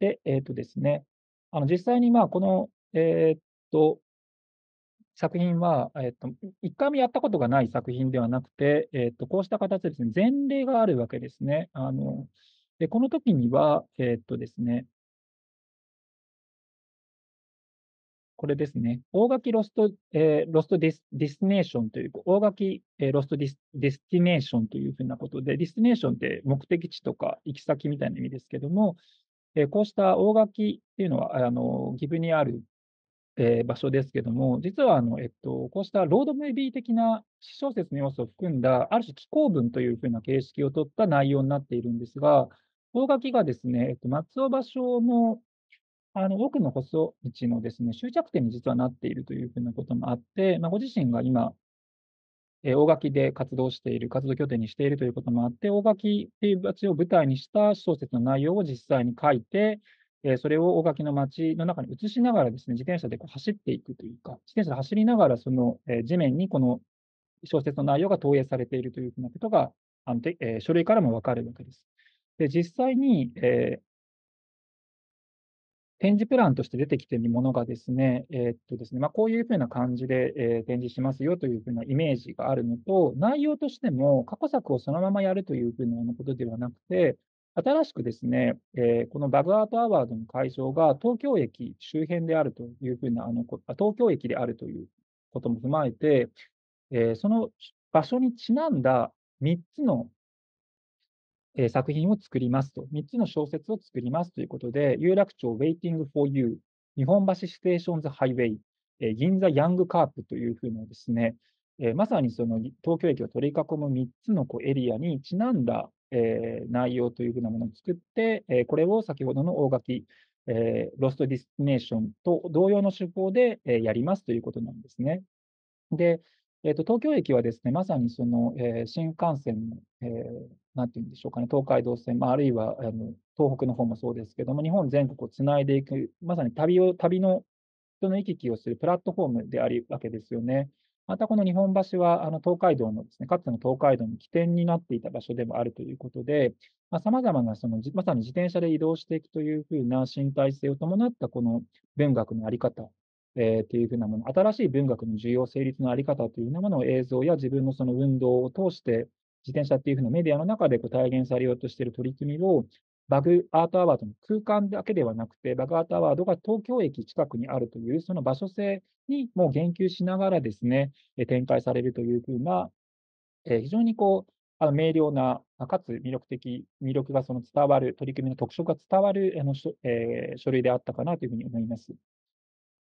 で、えっ、ー、とですね、あの実際にまあこの、えっ、と作品は、えっ、と1回もやったことがない作品ではなくて、えっとこうした形でです、ね、前例があるわけですね。あので、この時には、えっとですねこれですね。大垣ロスト、えー、ロストディスディスネーションという、大垣、えー、ロストディスディスティネーションというふうなことで、ディスティネーションって目的地とか行き先みたいな意味ですけども、えー、こうした大垣っていうのは、あの、岐阜にある、えー、場所ですけども、実は、あの、えっと、こうしたロードムービー的な小説の要素を含んだ、ある種、紀行文というふうな形式を取った内容になっているんですが、大垣がですね、えっと、松尾芭蕉のあの奥の細道のですね終着点に実はなっているというふうなこともあって、まあ、ご自身が今、えー、大垣で活動している、活動拠点にしているということもあって、大垣っていう街を舞台にした小説の内容を実際に書いて、えー、それを大垣の街の中に移しながらですね、自転車でこう走っていくというか、自転車で走りながら、その、えー、地面にこの小説の内容が投影されているというふうなことが、あのえー、書類からもわかるわけです。で、実際に、えー、展示プランとして出てきているものがですね、えー、っとですね、まあ、こういうふうな感じで、えー、展示しますよというふうなイメージがあるのと、内容としても過去作をそのままやるというふうなことではなくて、新しくですね、えー、このバグアートアワードの会場が東京駅周辺であるというふうな、あの東京駅であるということも踏まえて、えー、その場所にちなんだ3つのえー、作品を作りますと、3つの小説を作りますということで、有楽町 Waiting for You、日本橋ステーションズハイウェイ、えー、銀座ヤングカープというふうなですね、えー、まさにその東京駅を取り囲む3つのこうエリアにちなんだ、えー、内容というふうなものを作って、えー、これを先ほどの大垣、えー、ロストディスティネーションと同様の手法で、えー、やりますということなんですね。で、えーと、東京駅はですね、まさにその、えー、新幹線の、えー、なんていうんでしょうかね、東海道線、まあ、あるいはあの東北の方もそうですけども、日本全国をつないでいく、まさに旅を旅の人の行き来をするプラットフォームであるわけですよね。またこの日本橋はあの東海道のですね、かつての東海道の起点になっていた場所でもあるということで、さまざ、あ、まなそのまさに自転車で移動していくというふうな身体性を伴ったこの文学のあり方えー、ていうふうなもの、新しい文学の重要成立のあり方というようなものを映像や自分のその運動を通して、自転車っていうふうなメディアの中でこう体現されようとしている取り組みを、バグアートアワードの空間だけではなくて、バグアートアワードが東京駅近くにあるという、その場所性にも言及しながらですね、展開されるというふうな、えー、非常にこう、あの明瞭な、かつ魅力的、魅力がその伝わる、取り組みの特色が伝わるあの、えー、書類であったかなというふうに思います。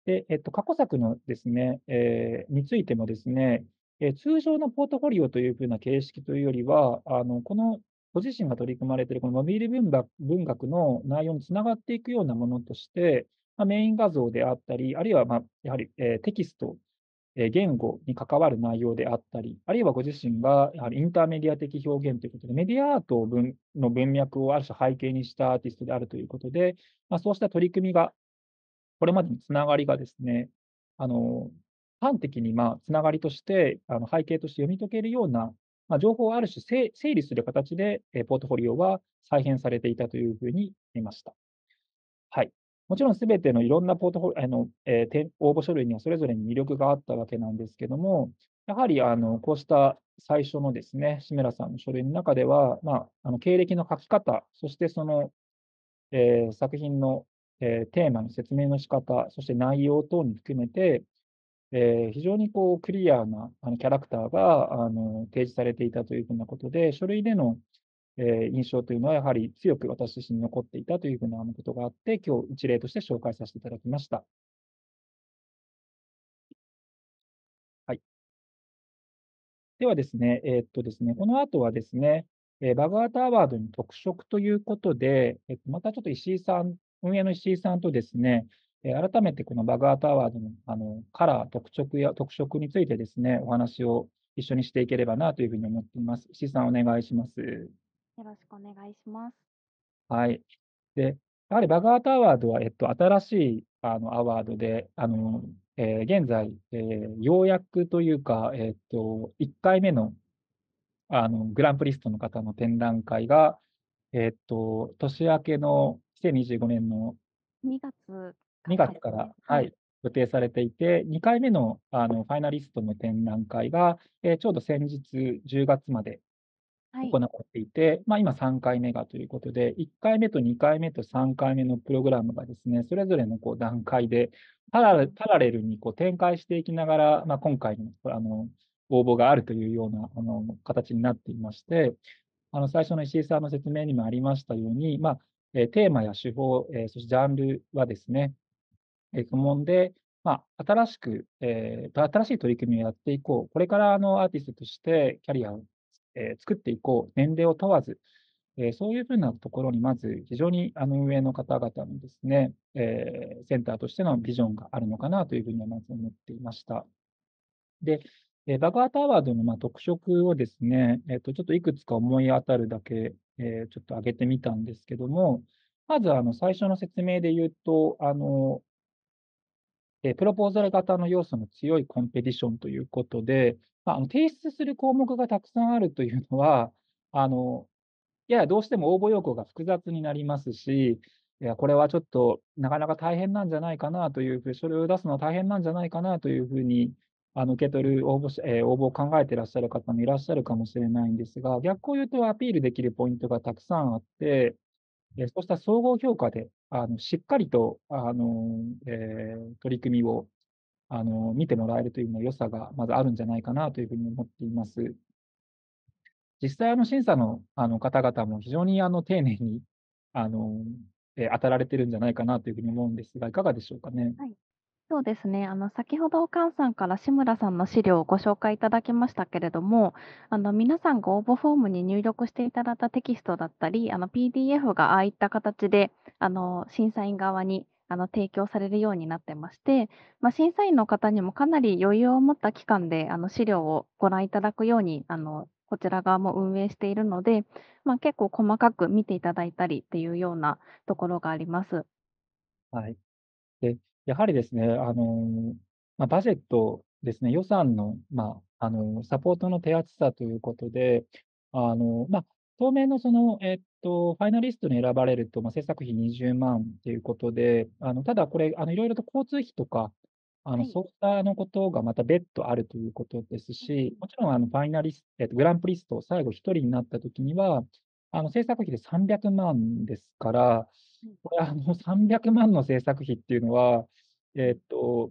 で、えっと、過去作のですね、えー、についてもですね、えー、通常のポートフォリオというふうな形式というよりは、あのこのご自身が取り組まれているこのモビール文学の内容につながっていくようなものとして、まあ、メイン画像であったり、あるいは、まあ、やはり、えー、テキスト、えー、言語に関わる内容であったり、あるいはご自身がやはりインターメディア的表現ということで、メディアアートの文脈をある種背景にしたアーティストであるということで、まあ、そうした取り組みがこれまでのつながりがですね、あの、端的に、まあ、つながりとして、あの背景として読み解けるような、まあ、情報をある種整理する形で、えポートフォリオは再編されていたというふうに見ました。はい。もちろんすべてのいろんなポートフォあの、えー、応募書類にはそれぞれに魅力があったわけなんですけども、やはりあのこうした最初のですね、志村さんの書類の中では、まあ、あの経歴の書き方、そしてその、えー、作品のえー、テーマの説明の仕方、そして内容等に含めて、えー、非常にこうクリアなあのキャラクターがあの提示されていたというふうなことで、書類での、えー、印象というのはやはり強く私自身に残っていたというふうなことがあって、今日一例として紹介させていただきました。はい、ではですね、えー、っとですね、この後はですね、えー、バグアートアワードに特色ということで、えー、またちょっと石井さん運営の石井さんとですね、改めてこのバガータワーのあのカラー、特色や特色についてですね、お話を一緒にしていければなというふうに思っています。石井さん、お願いします。よろしくお願いします。はい。で、やはりバガータワードは、えっと、新しいあのアワードで、あのえー、現在、えー、ようやくというか、えー、っと、1回目のあのグランプリストの方の展覧会が、えっと、年明けの2025年の2月2月から、はい、予定されていて、2回目のあのファイナリストの展覧会が、えー、ちょうど先日10月まで行われていて、はい、まあ、今3回目がということで、1回目と2回目と3回目のプログラムがですね、それぞれのこう段階でパラパラレルにこう展開していきながら、まあ、今回のあの応募があるというようなあの形になっていまして、あの最初の石井さんの説明にもありましたように、まあ、えテーマや手法、えそしてジャンルはですね、えー、問で、まあ、新しく、え新しい取り組みをやっていこう、これからのアーティストとしてキャリアを、え作っていこう、年齢を問わず、えそういうふうなところにまず非常にあの運営の方々のですね、えセンターとしてのビジョンがあるのかなというふうにはまず思っていました。で、えバグアートアワードのま特色をですね、えー、とちょっといくつか思い当たるだけえー、ちょっと挙げてみたんですけども、まずあの最初の説明で言うと、あのえプロポーザル型の要素の強いコンペティションということで、まあ、あの提出する項目がたくさんあるというのは、あのややどうしても応募要項が複雑になりますし、いやこれはちょっとなかなか大変なんじゃないかなというふう、それを出すのは大変なんじゃないかなというふうにあの受け取る応募,、えー、応募を考えていらっしゃる方もいらっしゃるかもしれないんですが、逆を言うとアピールできるポイントがたくさんあって、えそうした総合評価であのしっかりとあの、えー、取り組みをあの見てもらえるというの良さがまずあるんじゃないかなというふうに思っています。実際、あの審査のあの方々も非常にあの丁寧にあの、えー、当たられてるんじゃないかなというふうに思うんですが、いかがでしょうかね。はいそうですね。あの、先ほど菅さんから志村さんの資料をご紹介いただきましたけれども、あの、皆さんが応募フォームに入力していただいたテキストだったり、あの、PDF がああいった形で、あの、審査員側にあの提供されるようになってまして、まあ、審査員の方にもかなり余裕を持った期間であの資料をご覧いただくようにあのこちら側も運営しているので、まあ、結構細かく見ていただいたりっていうようなところがあります。はい、でやはりですね、あの、ま、バジェットですね、予算の、ま、あの、サポートの手厚さということで、あの、ま、当面のその、えっと、ファイナリストに選ばれると、ま、制作費20万っていうことで、あの、ただこれ、あの、色々と交通費とか、あの、そういったのことがまた別途あるということですし、もちろんあのファイナリスえっと、グランプリスト、最後1人になった時にはあの、制作費で300万ですから、これ、300万の制作費っていうのは、えっと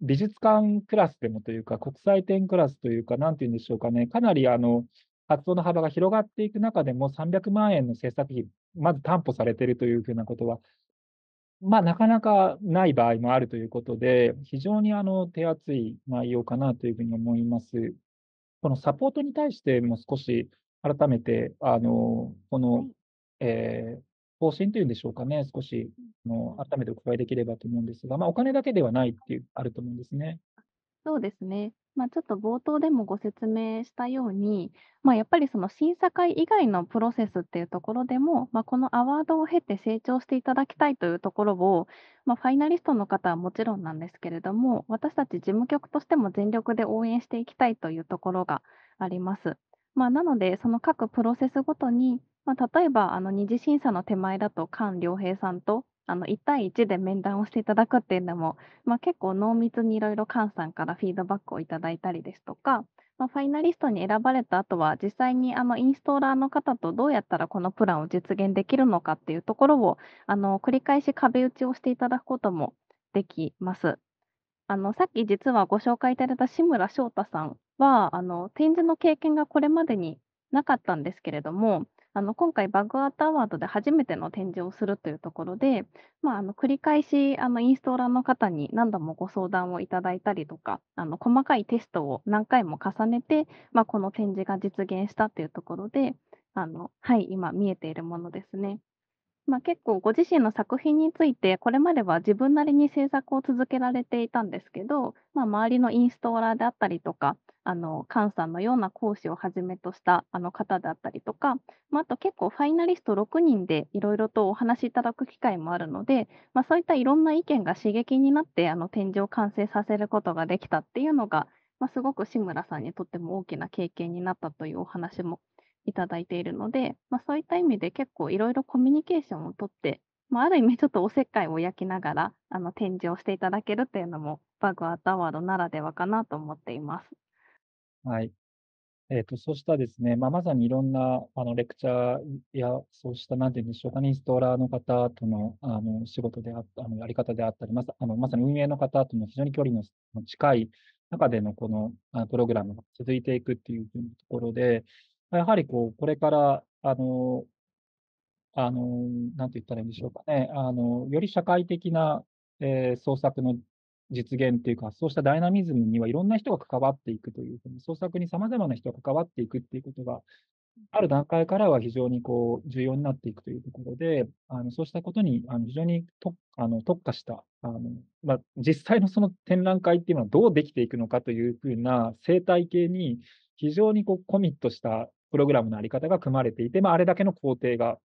美術館クラスでもというか、国際展クラスというか、なんて言うんでしょうかね、かなりあの動の幅が広がっていく中でも、300万円の制作費、まず担保されているというふうなことは、まあ、なかなかない場合もあるということで、非常にあの手厚い内容かなというふうに思います。このサポートに対しても少し改めて、あの、こはの、い。えー方針というんでしょうかね、少し、あの、改めてお伺いできればと思うんですが、まあ、お金だけではないっていう、あると思うんですね。そうですね。まあ、ちょっと冒頭でもご説明したように、まあ、やっぱりその審査会以外のプロセスっていうところでも、まあ、このアワードを経て成長していただきたいというところを、まあ、ファイナリストの方はもちろんなんですけれども、私たち事務局としても全力で応援していきたいというところがあります。まあ、なので、その各プロセスごとに、まあ、例えばあの二次審査の手前だと菅良平さんとあの1対1で面談をしていただくっていうのも、まあ、結構濃密にいろいろ菅さんからフィードバックをいただいたりですとか、まあ、ファイナリストに選ばれた後は実際にあのインストーラーの方とどうやったらこのプランを実現できるのかっていうところをあの繰り返し壁打ちをしていただくこともできます。あのさっき実はご紹介いただいた志村翔太さんは、あの、展示の経験がこれまでになかったんですけれども、あの、今回バグアートアワードで初めての展示をするというところで、まあ、あの、繰り返し、あの、インストーラーの方に何度もご相談をいただいたりとか、あの、細かいテストを何回も重ねて、まあ、この展示が実現したというところで、あの、はい、今見えているものですね。まあ、結構ご自身の作品についてこれまでは自分なりに制作を続けられていたんですけど、まあ、周りのインストーラーであったりとかあの菅さんのような講師をはじめとしたあの方だったりとか、まあ、あと結構ファイナリスト6人でいろいろとお話しいただく機会もあるので、まあ、そういったいろんな意見が刺激になってあの展示を完成させることができたっていうのが、まあ、すごく志村さんにとっても大きな経験になったというお話もいただいているので、まあ、そういった意味で結構いろいろコミュニケーションをとって、まあ、ある意味ちょっとおせっかいを焼きながらあの展示をしていただけるというのもバグアートアワードならではかなと思っています。はい。えっ、ー、と、そうしたですね、まあ、まさにいろんなあのレクチャーや、そうした、なんていうんでしょうかね、インストーラーの方とのあの仕事でああのやり方であったり、まさあのまさに運営の方との非常に距離の近い中でのこのプログラムが続いていくっていうところで、やはりこう、これから、あの、あの、なんて言ったらいいんでしょうかね、あの、より社会的な、えー、創作の実現というか、そうしたダイナミズムにはいろんな人が関わっていくというふうに、創作にさまざまな人が関わっていくということが、ある段階からは非常にこう重要になっていくというところで、あのそうしたことにあの非常にとあの特化したあの、まあ、実際のその展覧会っていうのはどうできていくのかというふうな生態系に非常にこうコミットしたプログラムのあり方が組まれていて、まあ、あれだけの工程が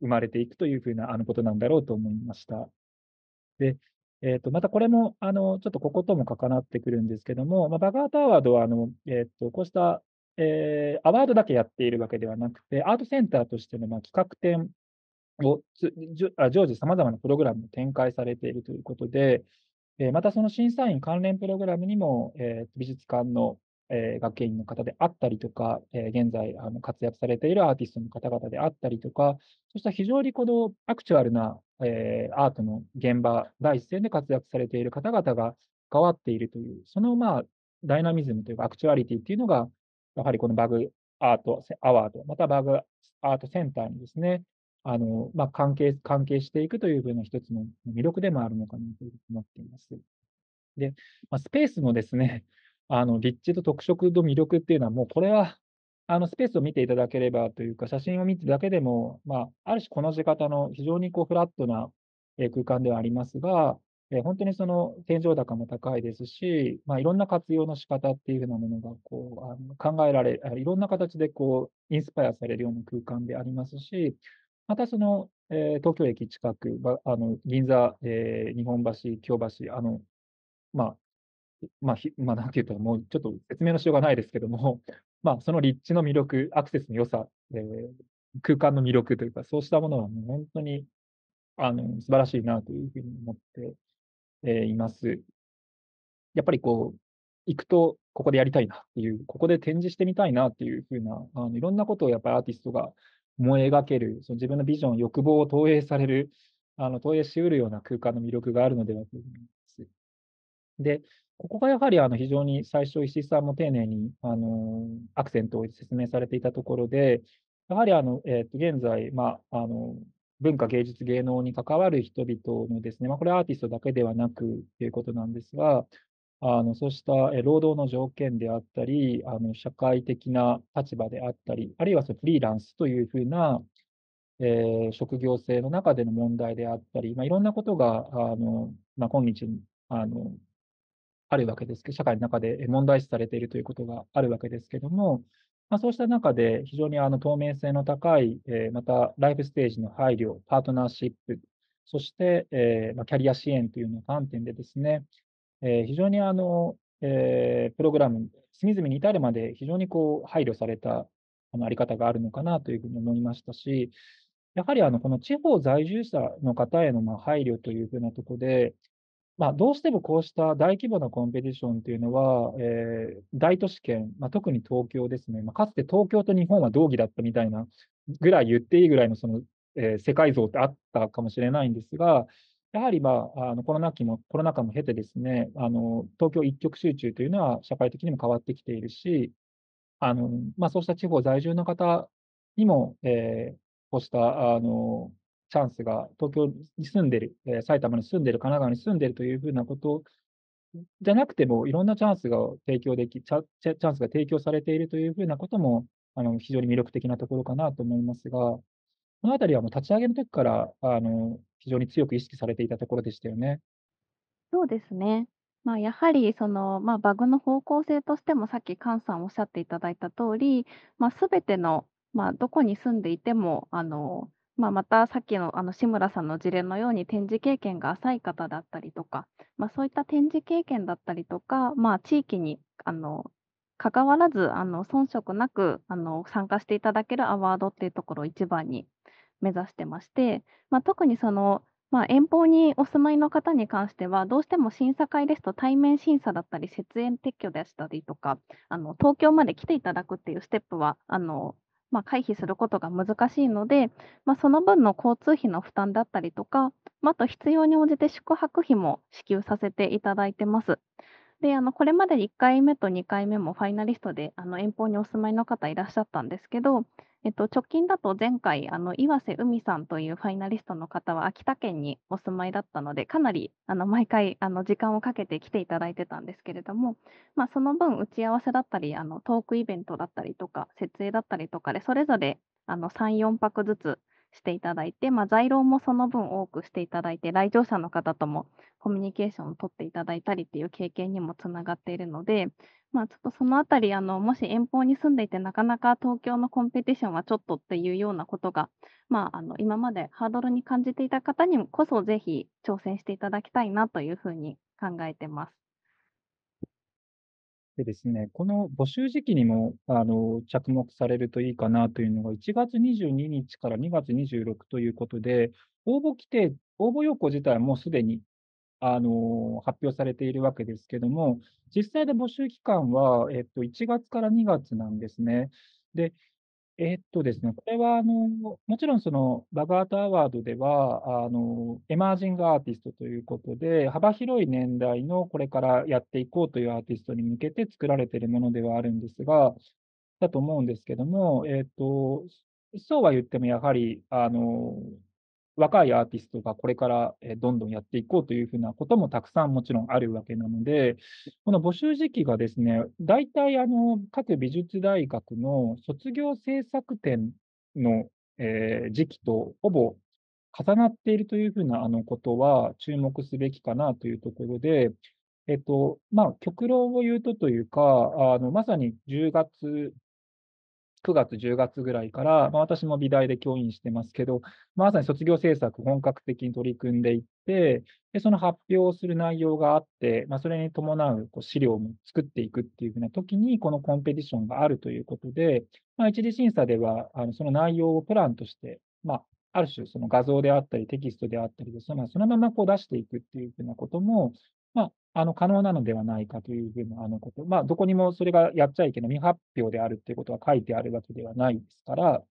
生まれていくというふうなあのことなんだろうと思いました。で、えー、とまたこれもあのちょっとこことも重なってくるんですけども、まあ、バガータアワードはあの、えー、とこうした、えー、アワードだけやっているわけではなくて、アートセンターとしてのまあ企画展を常時さまざまなプログラムを展開されているということで、えまたその審査員関連プログラムにも、えー、美術館のえ学芸員の方であったりとか、え現在あの活躍されているアーティストの方々であったりとか、そうした非常にこのアクチュアルな、えアートの現場、第一線で活躍されている方々が関わっているという、そのまあダイナミズムというか、アクチュアリティというのが、やはりこのバグアートアワード、またバグアートセンターにですね、あのまあ、関係関係していくというふうな一つの魅力でもあるのかなと思っています。で、まあ、スペースもですね、あの、立地と特色と魅力っていうのは、もうこれは、あの、スペースを見ていただければというか、写真を見てだけでも、まあ、ある種この字型の非常にこう、フラットな空間ではありますが、え本当にその天井高も高いですし、まあ、いろんな活用の仕方っていうふうなものがこうあの考えられ、いろんな形でこうインスパイアされるような空間でありますし、またその、えー、東京駅近く、あの銀座、えー、日本橋、京橋、あのまあ、まあ、まあ、なんていうと、もうちょっと説明のしようがないですけども、まあ、その立地の魅力、アクセスの良さ、えー、空間の魅力というか、そうしたものはもう本当にあの素晴らしいなというふうに思って、えー、います。やっぱりこう、行くと、ここでやりたいなっていう、ここで展示してみたいなっていうふうな、あのいろんなことをやっぱりアーティストが思い描ける、その自分のビジョン、欲望を投影される、あの投影しうるような空間の魅力があるのではと思います。で、ここがやはりあの非常に最初、石井さんも丁寧にあのアクセントを説明されていたところで、やはりあの、えっと現在、まあ、あの文化、芸術、芸能に関わる人々のですね、まこれはアーティストだけではなくということなんですが、あのそうした労働の条件であったり、あの社会的な立場であったり、あるいはそのフリーランスというふうな、えー、職業性の中での問題であったり、まあ、いろんなことがあの、まあ、今日あのあるわけですけど、社会の中で問題視されているということがあるわけですけども、まあ、そうした中で非常にあの透明性の高い、えー、またライフステージの配慮、パートナーシップ、そして、えー、まあ、キャリア支援というの観点でですね、えー、非常にあの、えプログラム、隅々に至るまで非常にこう配慮されたあのあり方があるのかなというふうに思いましたし、やはりあのこの地方在住者の方へのま配慮というふうなところで、まあ、どうしてもこうした大規模なコンペティションというのは、えー、大都市圏、まあ、特に東京ですね、まあ、かつて東京と日本は同義だったみたいなぐらい言っていいぐらいのその、えー、世界像ってあったかもしれないんですが、やはり、まあ、あのコロナ期もコロナ禍も経てですねあの、東京一極集中というのは社会的にも変わってきているし、あのまあ、そうした地方在住の方にも、えー、こうしたあのチャンスが東京に住んでる、えー、埼玉に住んでる、神奈川に住んでるというふうなことじゃなくても、いろんなチャンスが提供でき、チャチャンスが提供されているというふうなことも、あの非常に魅力的なところかなと思いますが、このあたりはもう立ち上げの時からあの非常に強く意識されていたところでしたよね。そうですね。まあ、やはりその、まあ、バグの方向性としてもさっき菅さんおっしゃっていただいた通り、まあ、全ての、まあ、どこに住んでいてもあのまあ、またさっきのあの志村さんの事例のように展示経験が浅い方だったりとか、まあ、そういった展示経験だったりとか、まあ、地域にあの関わらずあの遜色なくあの参加していただけるアワードっていうところを一番に目指してまして、まあ、特にその、まあ、遠方にお住まいの方に関してはどうしても審査会ですと対面審査だったり節営撤去でしたりとかあの東京まで来ていただくっていうステップはあのまあ、回避することが難しいので、まあ、その分の交通費の負担だったりとか、まあ、あと必要に応じて宿泊費も支給させていただいてます。であのこれまで1回目と2回目もファイナリストであの遠方にお住まいの方いらっしゃったんですけど、えっと、直近だと前回、あの岩瀬海さんというファイナリストの方は秋田県にお住まいだったので、かなりあの毎回あの時間をかけて来ていただいてたんですけれども、まあ、その分、打ち合わせだったりあの、トークイベントだったりとか、設営だったりとかで、それぞれ3、4泊ずつしていただいて、まあ、在廊もその分多くしていただいて、来場者の方ともコミュニケーションを取っていただいたりっていう経験にもつながっているので、まあ、ちょっとそのあたり、あの、もし遠方に住んでいて、なかなか東京のコンペティションはちょっとっていうようなことが、まあ、あの、今までハードルに感じていた方にこそ、ぜひ挑戦していただきたいなというふうに考えてます。でですね、この募集時期にもあの着目されるといいかなというのが、1月22日から2月26ということで、応募規定、応募要項自体はもうすでにあの発表されているわけですけども、実際で募集期間は、えっと、1月から2月なんですね。で、えっとですね、これはあの、もちろんそのバガートアワードではあの、エマージングアーティストということで、幅広い年代のこれからやっていこうというアーティストに向けて作られているものではあるんですが、だと思うんですけども、えっと、そうは言ってもやはり、あの、若いアーティストがこれからどんどんやっていこうというふうなこともたくさんもちろんあるわけなので、この募集時期がですね、大体あの各美術大学の卒業制作展の、え時期とほぼ重なっているというふうなあのことは注目すべきかなというところで、えっとまあ、極論を言うとというか、あのまさに10月9月、10月ぐらいから、まあ、私も美大で教員してますけど、まさに卒業政策、本格的に取り組んでいって、でその発表する内容があって、まあ、それに伴うこう資料も作っていくっていうふうな時に、このコンペティションがあるということで、まあ、一次審査では、あのその内容をプランとして、まあ、ある種、その画像であったり、テキストであったりでそのままこう出していくっていうふうなことも、まあ、あの可能なのではないかというふうなあのこと、まあ、どこにもそれがやっちゃいけない、未発表であるということは書いてあるわけではないですから、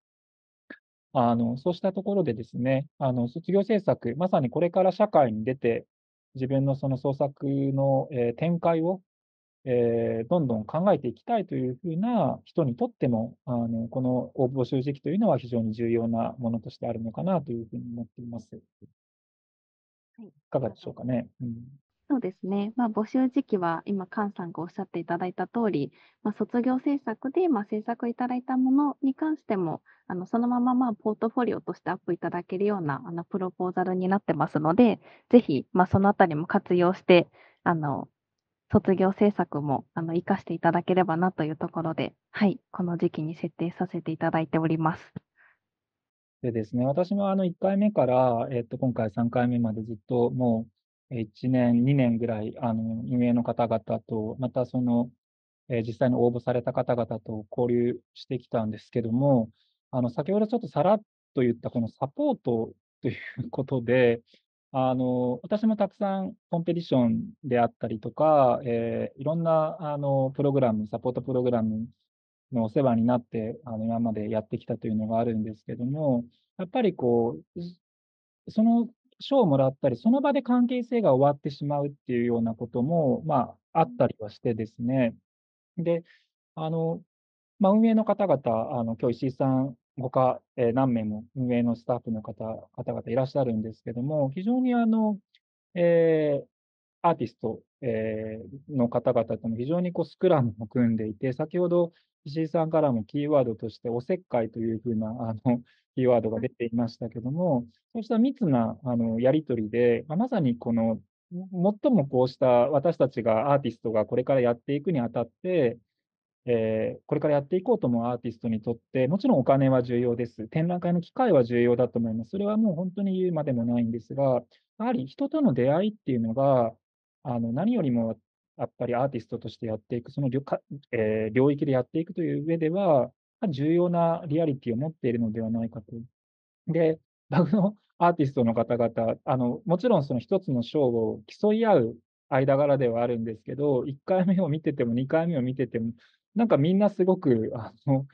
あのそうしたところでですね、あの卒業制作、まさにこれから社会に出て、自分のその創作の、えー、展開を、えー、どんどん考えていきたいというふうな人にとっても、あのこの応募集時期というのは非常に重要なものとしてあるのかなというふうに思っています。いかがでしょうかね。うんそうですね、まあ、募集時期は今、菅さんがおっしゃっていただいた通り、まあ、卒業制作で、まあ、制作いただいたものに関しても、あのそのまままあポートフォリオとしてアップいただけるようなあのプロポーザルになってますので、ぜひ、まあ、そのあたりも活用して、あの卒業制作もあの活かしていただければなというところで、はい、この時期に設定させていただいております。でですね、私もあの1回目から、えっと、今回3回目までずっともう1年、2年ぐらい、あの、運営の方々と、またその、えー、実際に応募された方々と交流してきたんですけども、あの、先ほどちょっとさらっと言ったこのサポートという ことで、あの、私もたくさんコンペティションであったりとか、えー、いろんな、あの、プログラム、サポートプログラムのお世話になって、あの、今までやってきたというのがあるんですけども、やっぱりこう、その賞をもらったり、その場で関係性が終わってしまうっていうようなことも、まあ、あったりはしてですね。で、あの、まあ、運営の方々、あの、今日石井さんほか、えー、何名も運営のスタッフの方方々いらっしゃるんですけども、非常にあの、えー、アーティスト、えー、の方々とも非常にこうスクラムを組んでいて、先ほど石井さんからもキーワードとして、おせっかいというふうなあの キーワードが出ていましたけども、そうした密なあのやり取りで、まさにこの、最もこうした私たちがアーティストがこれからやっていくにあたって、えー、これからやっていこうと思うアーティストにとって、もちろんお金は重要です。展覧会の機会は重要だと思います。それはもう本当に言うまでもないんですが、やはり人との出会いっていうのが、あの何よりもやっぱりアーティストとしてやっていく、その領,、えー、領域でやっていくという上では、重要なリアリティを持っているのではないかと。で、バグの アーティストの方々、あのもちろんその一つの賞を競い合う間柄ではあるんですけど、1回目を見てても2回目を見てても、なんかみんなすごくあの、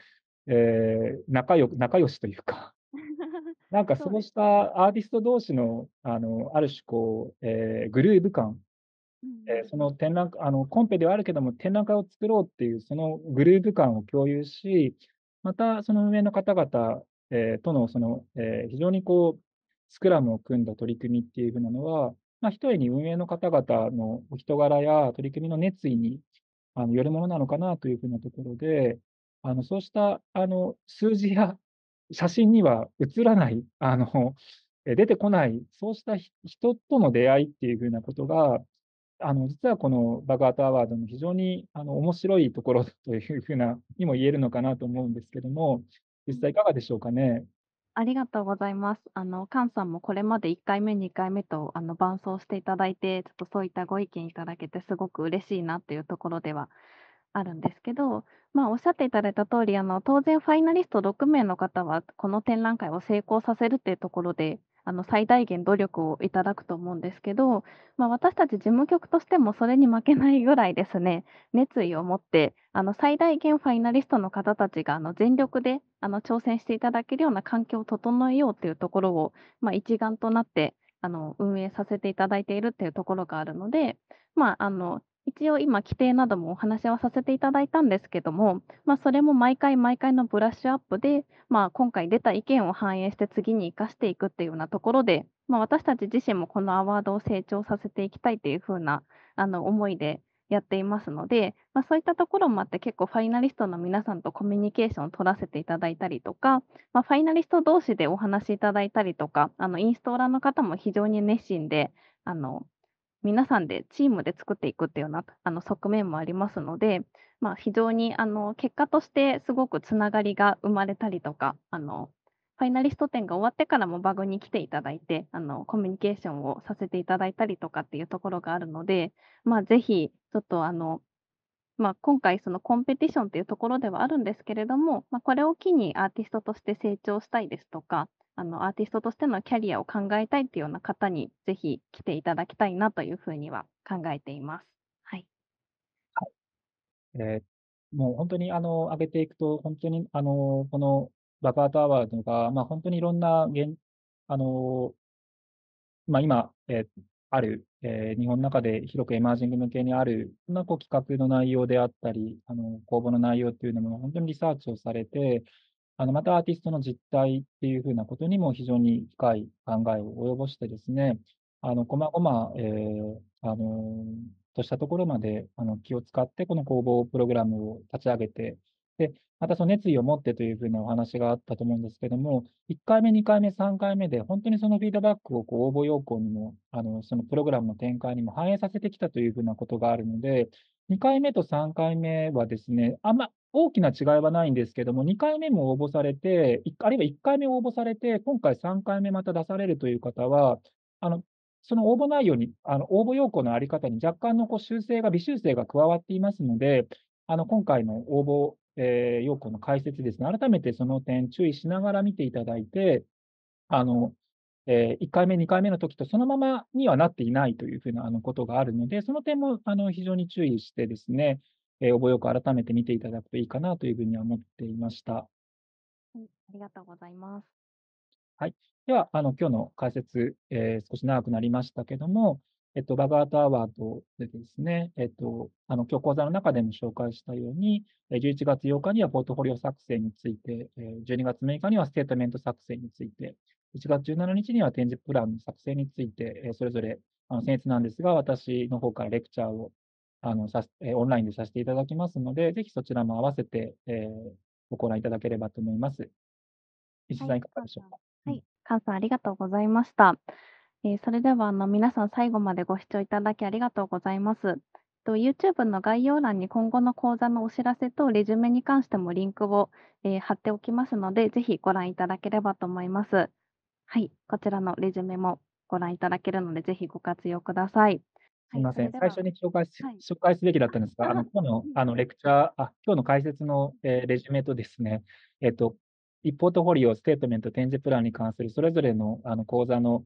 えー、仲仲良しというか、なんかそうしたアーティスト同士のあのある種こう、えー、グルーヴ感えー、その展覧あのコンペではあるけども展覧会を作ろうっていうそのグループ感を共有しまたその上の方々、えー、とのその、えー、非常にこうスクラムを組んだ取り組みっていうふうなのは、まあ、一重に運営の方々のお人柄や取り組みの熱意にあのよるものなのかなというふうなところであのそうしたあの数字や写真には映らないあの出てこないそうした人との出会いっていうふうなことがあの実はこのバグアートアワードの非常にあの面白いところというふうなにも言えるのかなと思うんですけども、実際いかがでしょうかね。ありがとうございます。あの菅さんもこれまで1回目、2回目とあの伴走していただいて、ちょっとそういったご意見いただけて、すごく嬉しいなっていうところではあるんですけど、まあ、おっしゃっていただいた通りあり、当然ファイナリスト6名の方は、この展覧会を成功させるというところで、あの最大限努力をいただくと思うんですけど、まあ、私たち事務局としてもそれに負けないぐらいですね熱意を持ってあの最大限ファイナリストの方たちがあの全力であの挑戦していただけるような環境を整えようというところを、まあ、一丸となってあの運営させていただいているというところがあるので、まあ、あの一応今、規定などもお話はさせていただいたんですけども、まあ、それも毎回毎回のブラッシュアップで、まあ、今回出た意見を反映して次に生かしていくっていうようなところで、まあ、私たち自身もこのアワードを成長させていきたいというふうなあの思いでやっていますので、まあ、そういったところもあって結構ファイナリストの皆さんとコミュニケーションを取らせていただいたりとか、まあ、ファイナリスト同士でお話しいただいたりとかあのインストーラーの方も非常に熱心であの皆さんでチームで作っていくっていうようなあの側面もありますので、まあ、非常にあの結果としてすごくつながりが生まれたりとかあのファイナリスト展が終わってからもバグに来ていただいてあのコミュニケーションをさせていただいたりとかっていうところがあるので、まあ、ぜひちょっとあの、まあ、今回そのコンペティションっていうところではあるんですけれども、まあ、これを機にアーティストとして成長したいですとかあのアーティストとしてのキャリアを考えたいっていうような方にぜひ来ていただきたいなというふうには考えています。はい。はい、えー、もう本当にあの上げていくと本当にあのこのバカートアワードが、まあ、本当にいろんなあのまあ今、えー、ある、えー、日本の中で広くエマージング向けにある、そんなこう企画の内容であったり、あの公募の内容っていうのも本当にリサーチをされて、あのまたアーティストの実態っていうふうなことにも非常に深い考えを及ぼしてですね、あの、こまま、えー、あの、としたところまであの気を使って、この工房プログラムを立ち上げて、で、またその熱意を持ってというふうなお話があったと思うんですけども、1回目、2回目、3回目で、本当にそのフィードバックをこう応募要項にも、あのそのプログラムの展開にも反映させてきたというふうなことがあるので、2回目と3回目はですね、あんま大きな違いはないんですけども、2回目も応募されて、あるいは1回目応募されて、今回3回目また出されるという方は、あのその応募内容に、あの応募要項のあり方に若干のこう修正が、微修正が加わっていますので、あの今回の応募、えー、要項の解説ですね、改めてその点注意しながら見ていただいて、あのえー、1回目、2回目の時とそのままにはなっていないというふうなあのことがあるので、その点もあの非常に注意してですね、えー、覚えよく改めて見ていただくといいかなというふうには思っていました。はい、ありがとうございます。はい、では、あの今日の解説、えー、少し長くなりましたけども、えっと、バグアートアワードでですね、えっと、あの今日講座の中でも紹介したように、11月8日にはポートフォリオ作成について、12月6日にはステートメント作成について、1月17日には展示プランの作成について、それぞれあの僭越なんですが、私の方からレクチャーをあのさえオンラインでさせていただきますので、ぜひそちらも合わせて、えー、ご覧いただければと思います。石井さん、いかがでしょうか。はい、菅、はさん、ありがとうございました。えー、それではあの皆さん最後までご視聴いただきありがとうございます。と YouTube の概要欄に今後の講座のお知らせとレジュメに関してもリンクを、えー、貼っておきますので、ぜひご覧いただければと思います。はい、こちらのレジュメもご覧いただけるので、ぜひご活用ください。すみません、最初に紹介し、紹介すべきだったんですが、あの今日のあのレクチャー、あ今日の解説の、えー、レジュメとですね、えっと、リポートフォリオ、ステートメント、展示プランに関するそれぞれのあの講座の、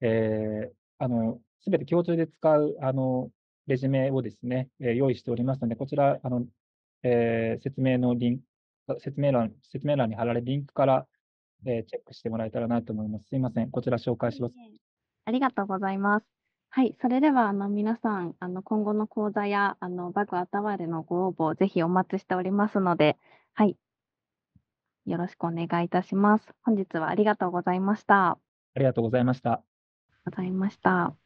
えー、あの、すべて共通で使う、あの、レジュメをですね、えー、用意しておりますので、こちら、あの、えー、説明のリンク、説明欄、説明欄に貼られるリンクから、えー、チェックしてもらえたらなと思います。すいません。こちら紹介します。ありがとうございます。はい、それではあの皆さん、あの今後の講座やあのバグアタワーでのご応募、ぜひお待ちしておりますので、はい、よろしくお願いいたします。本日はありがとうございました。ありがとうございました。ございました。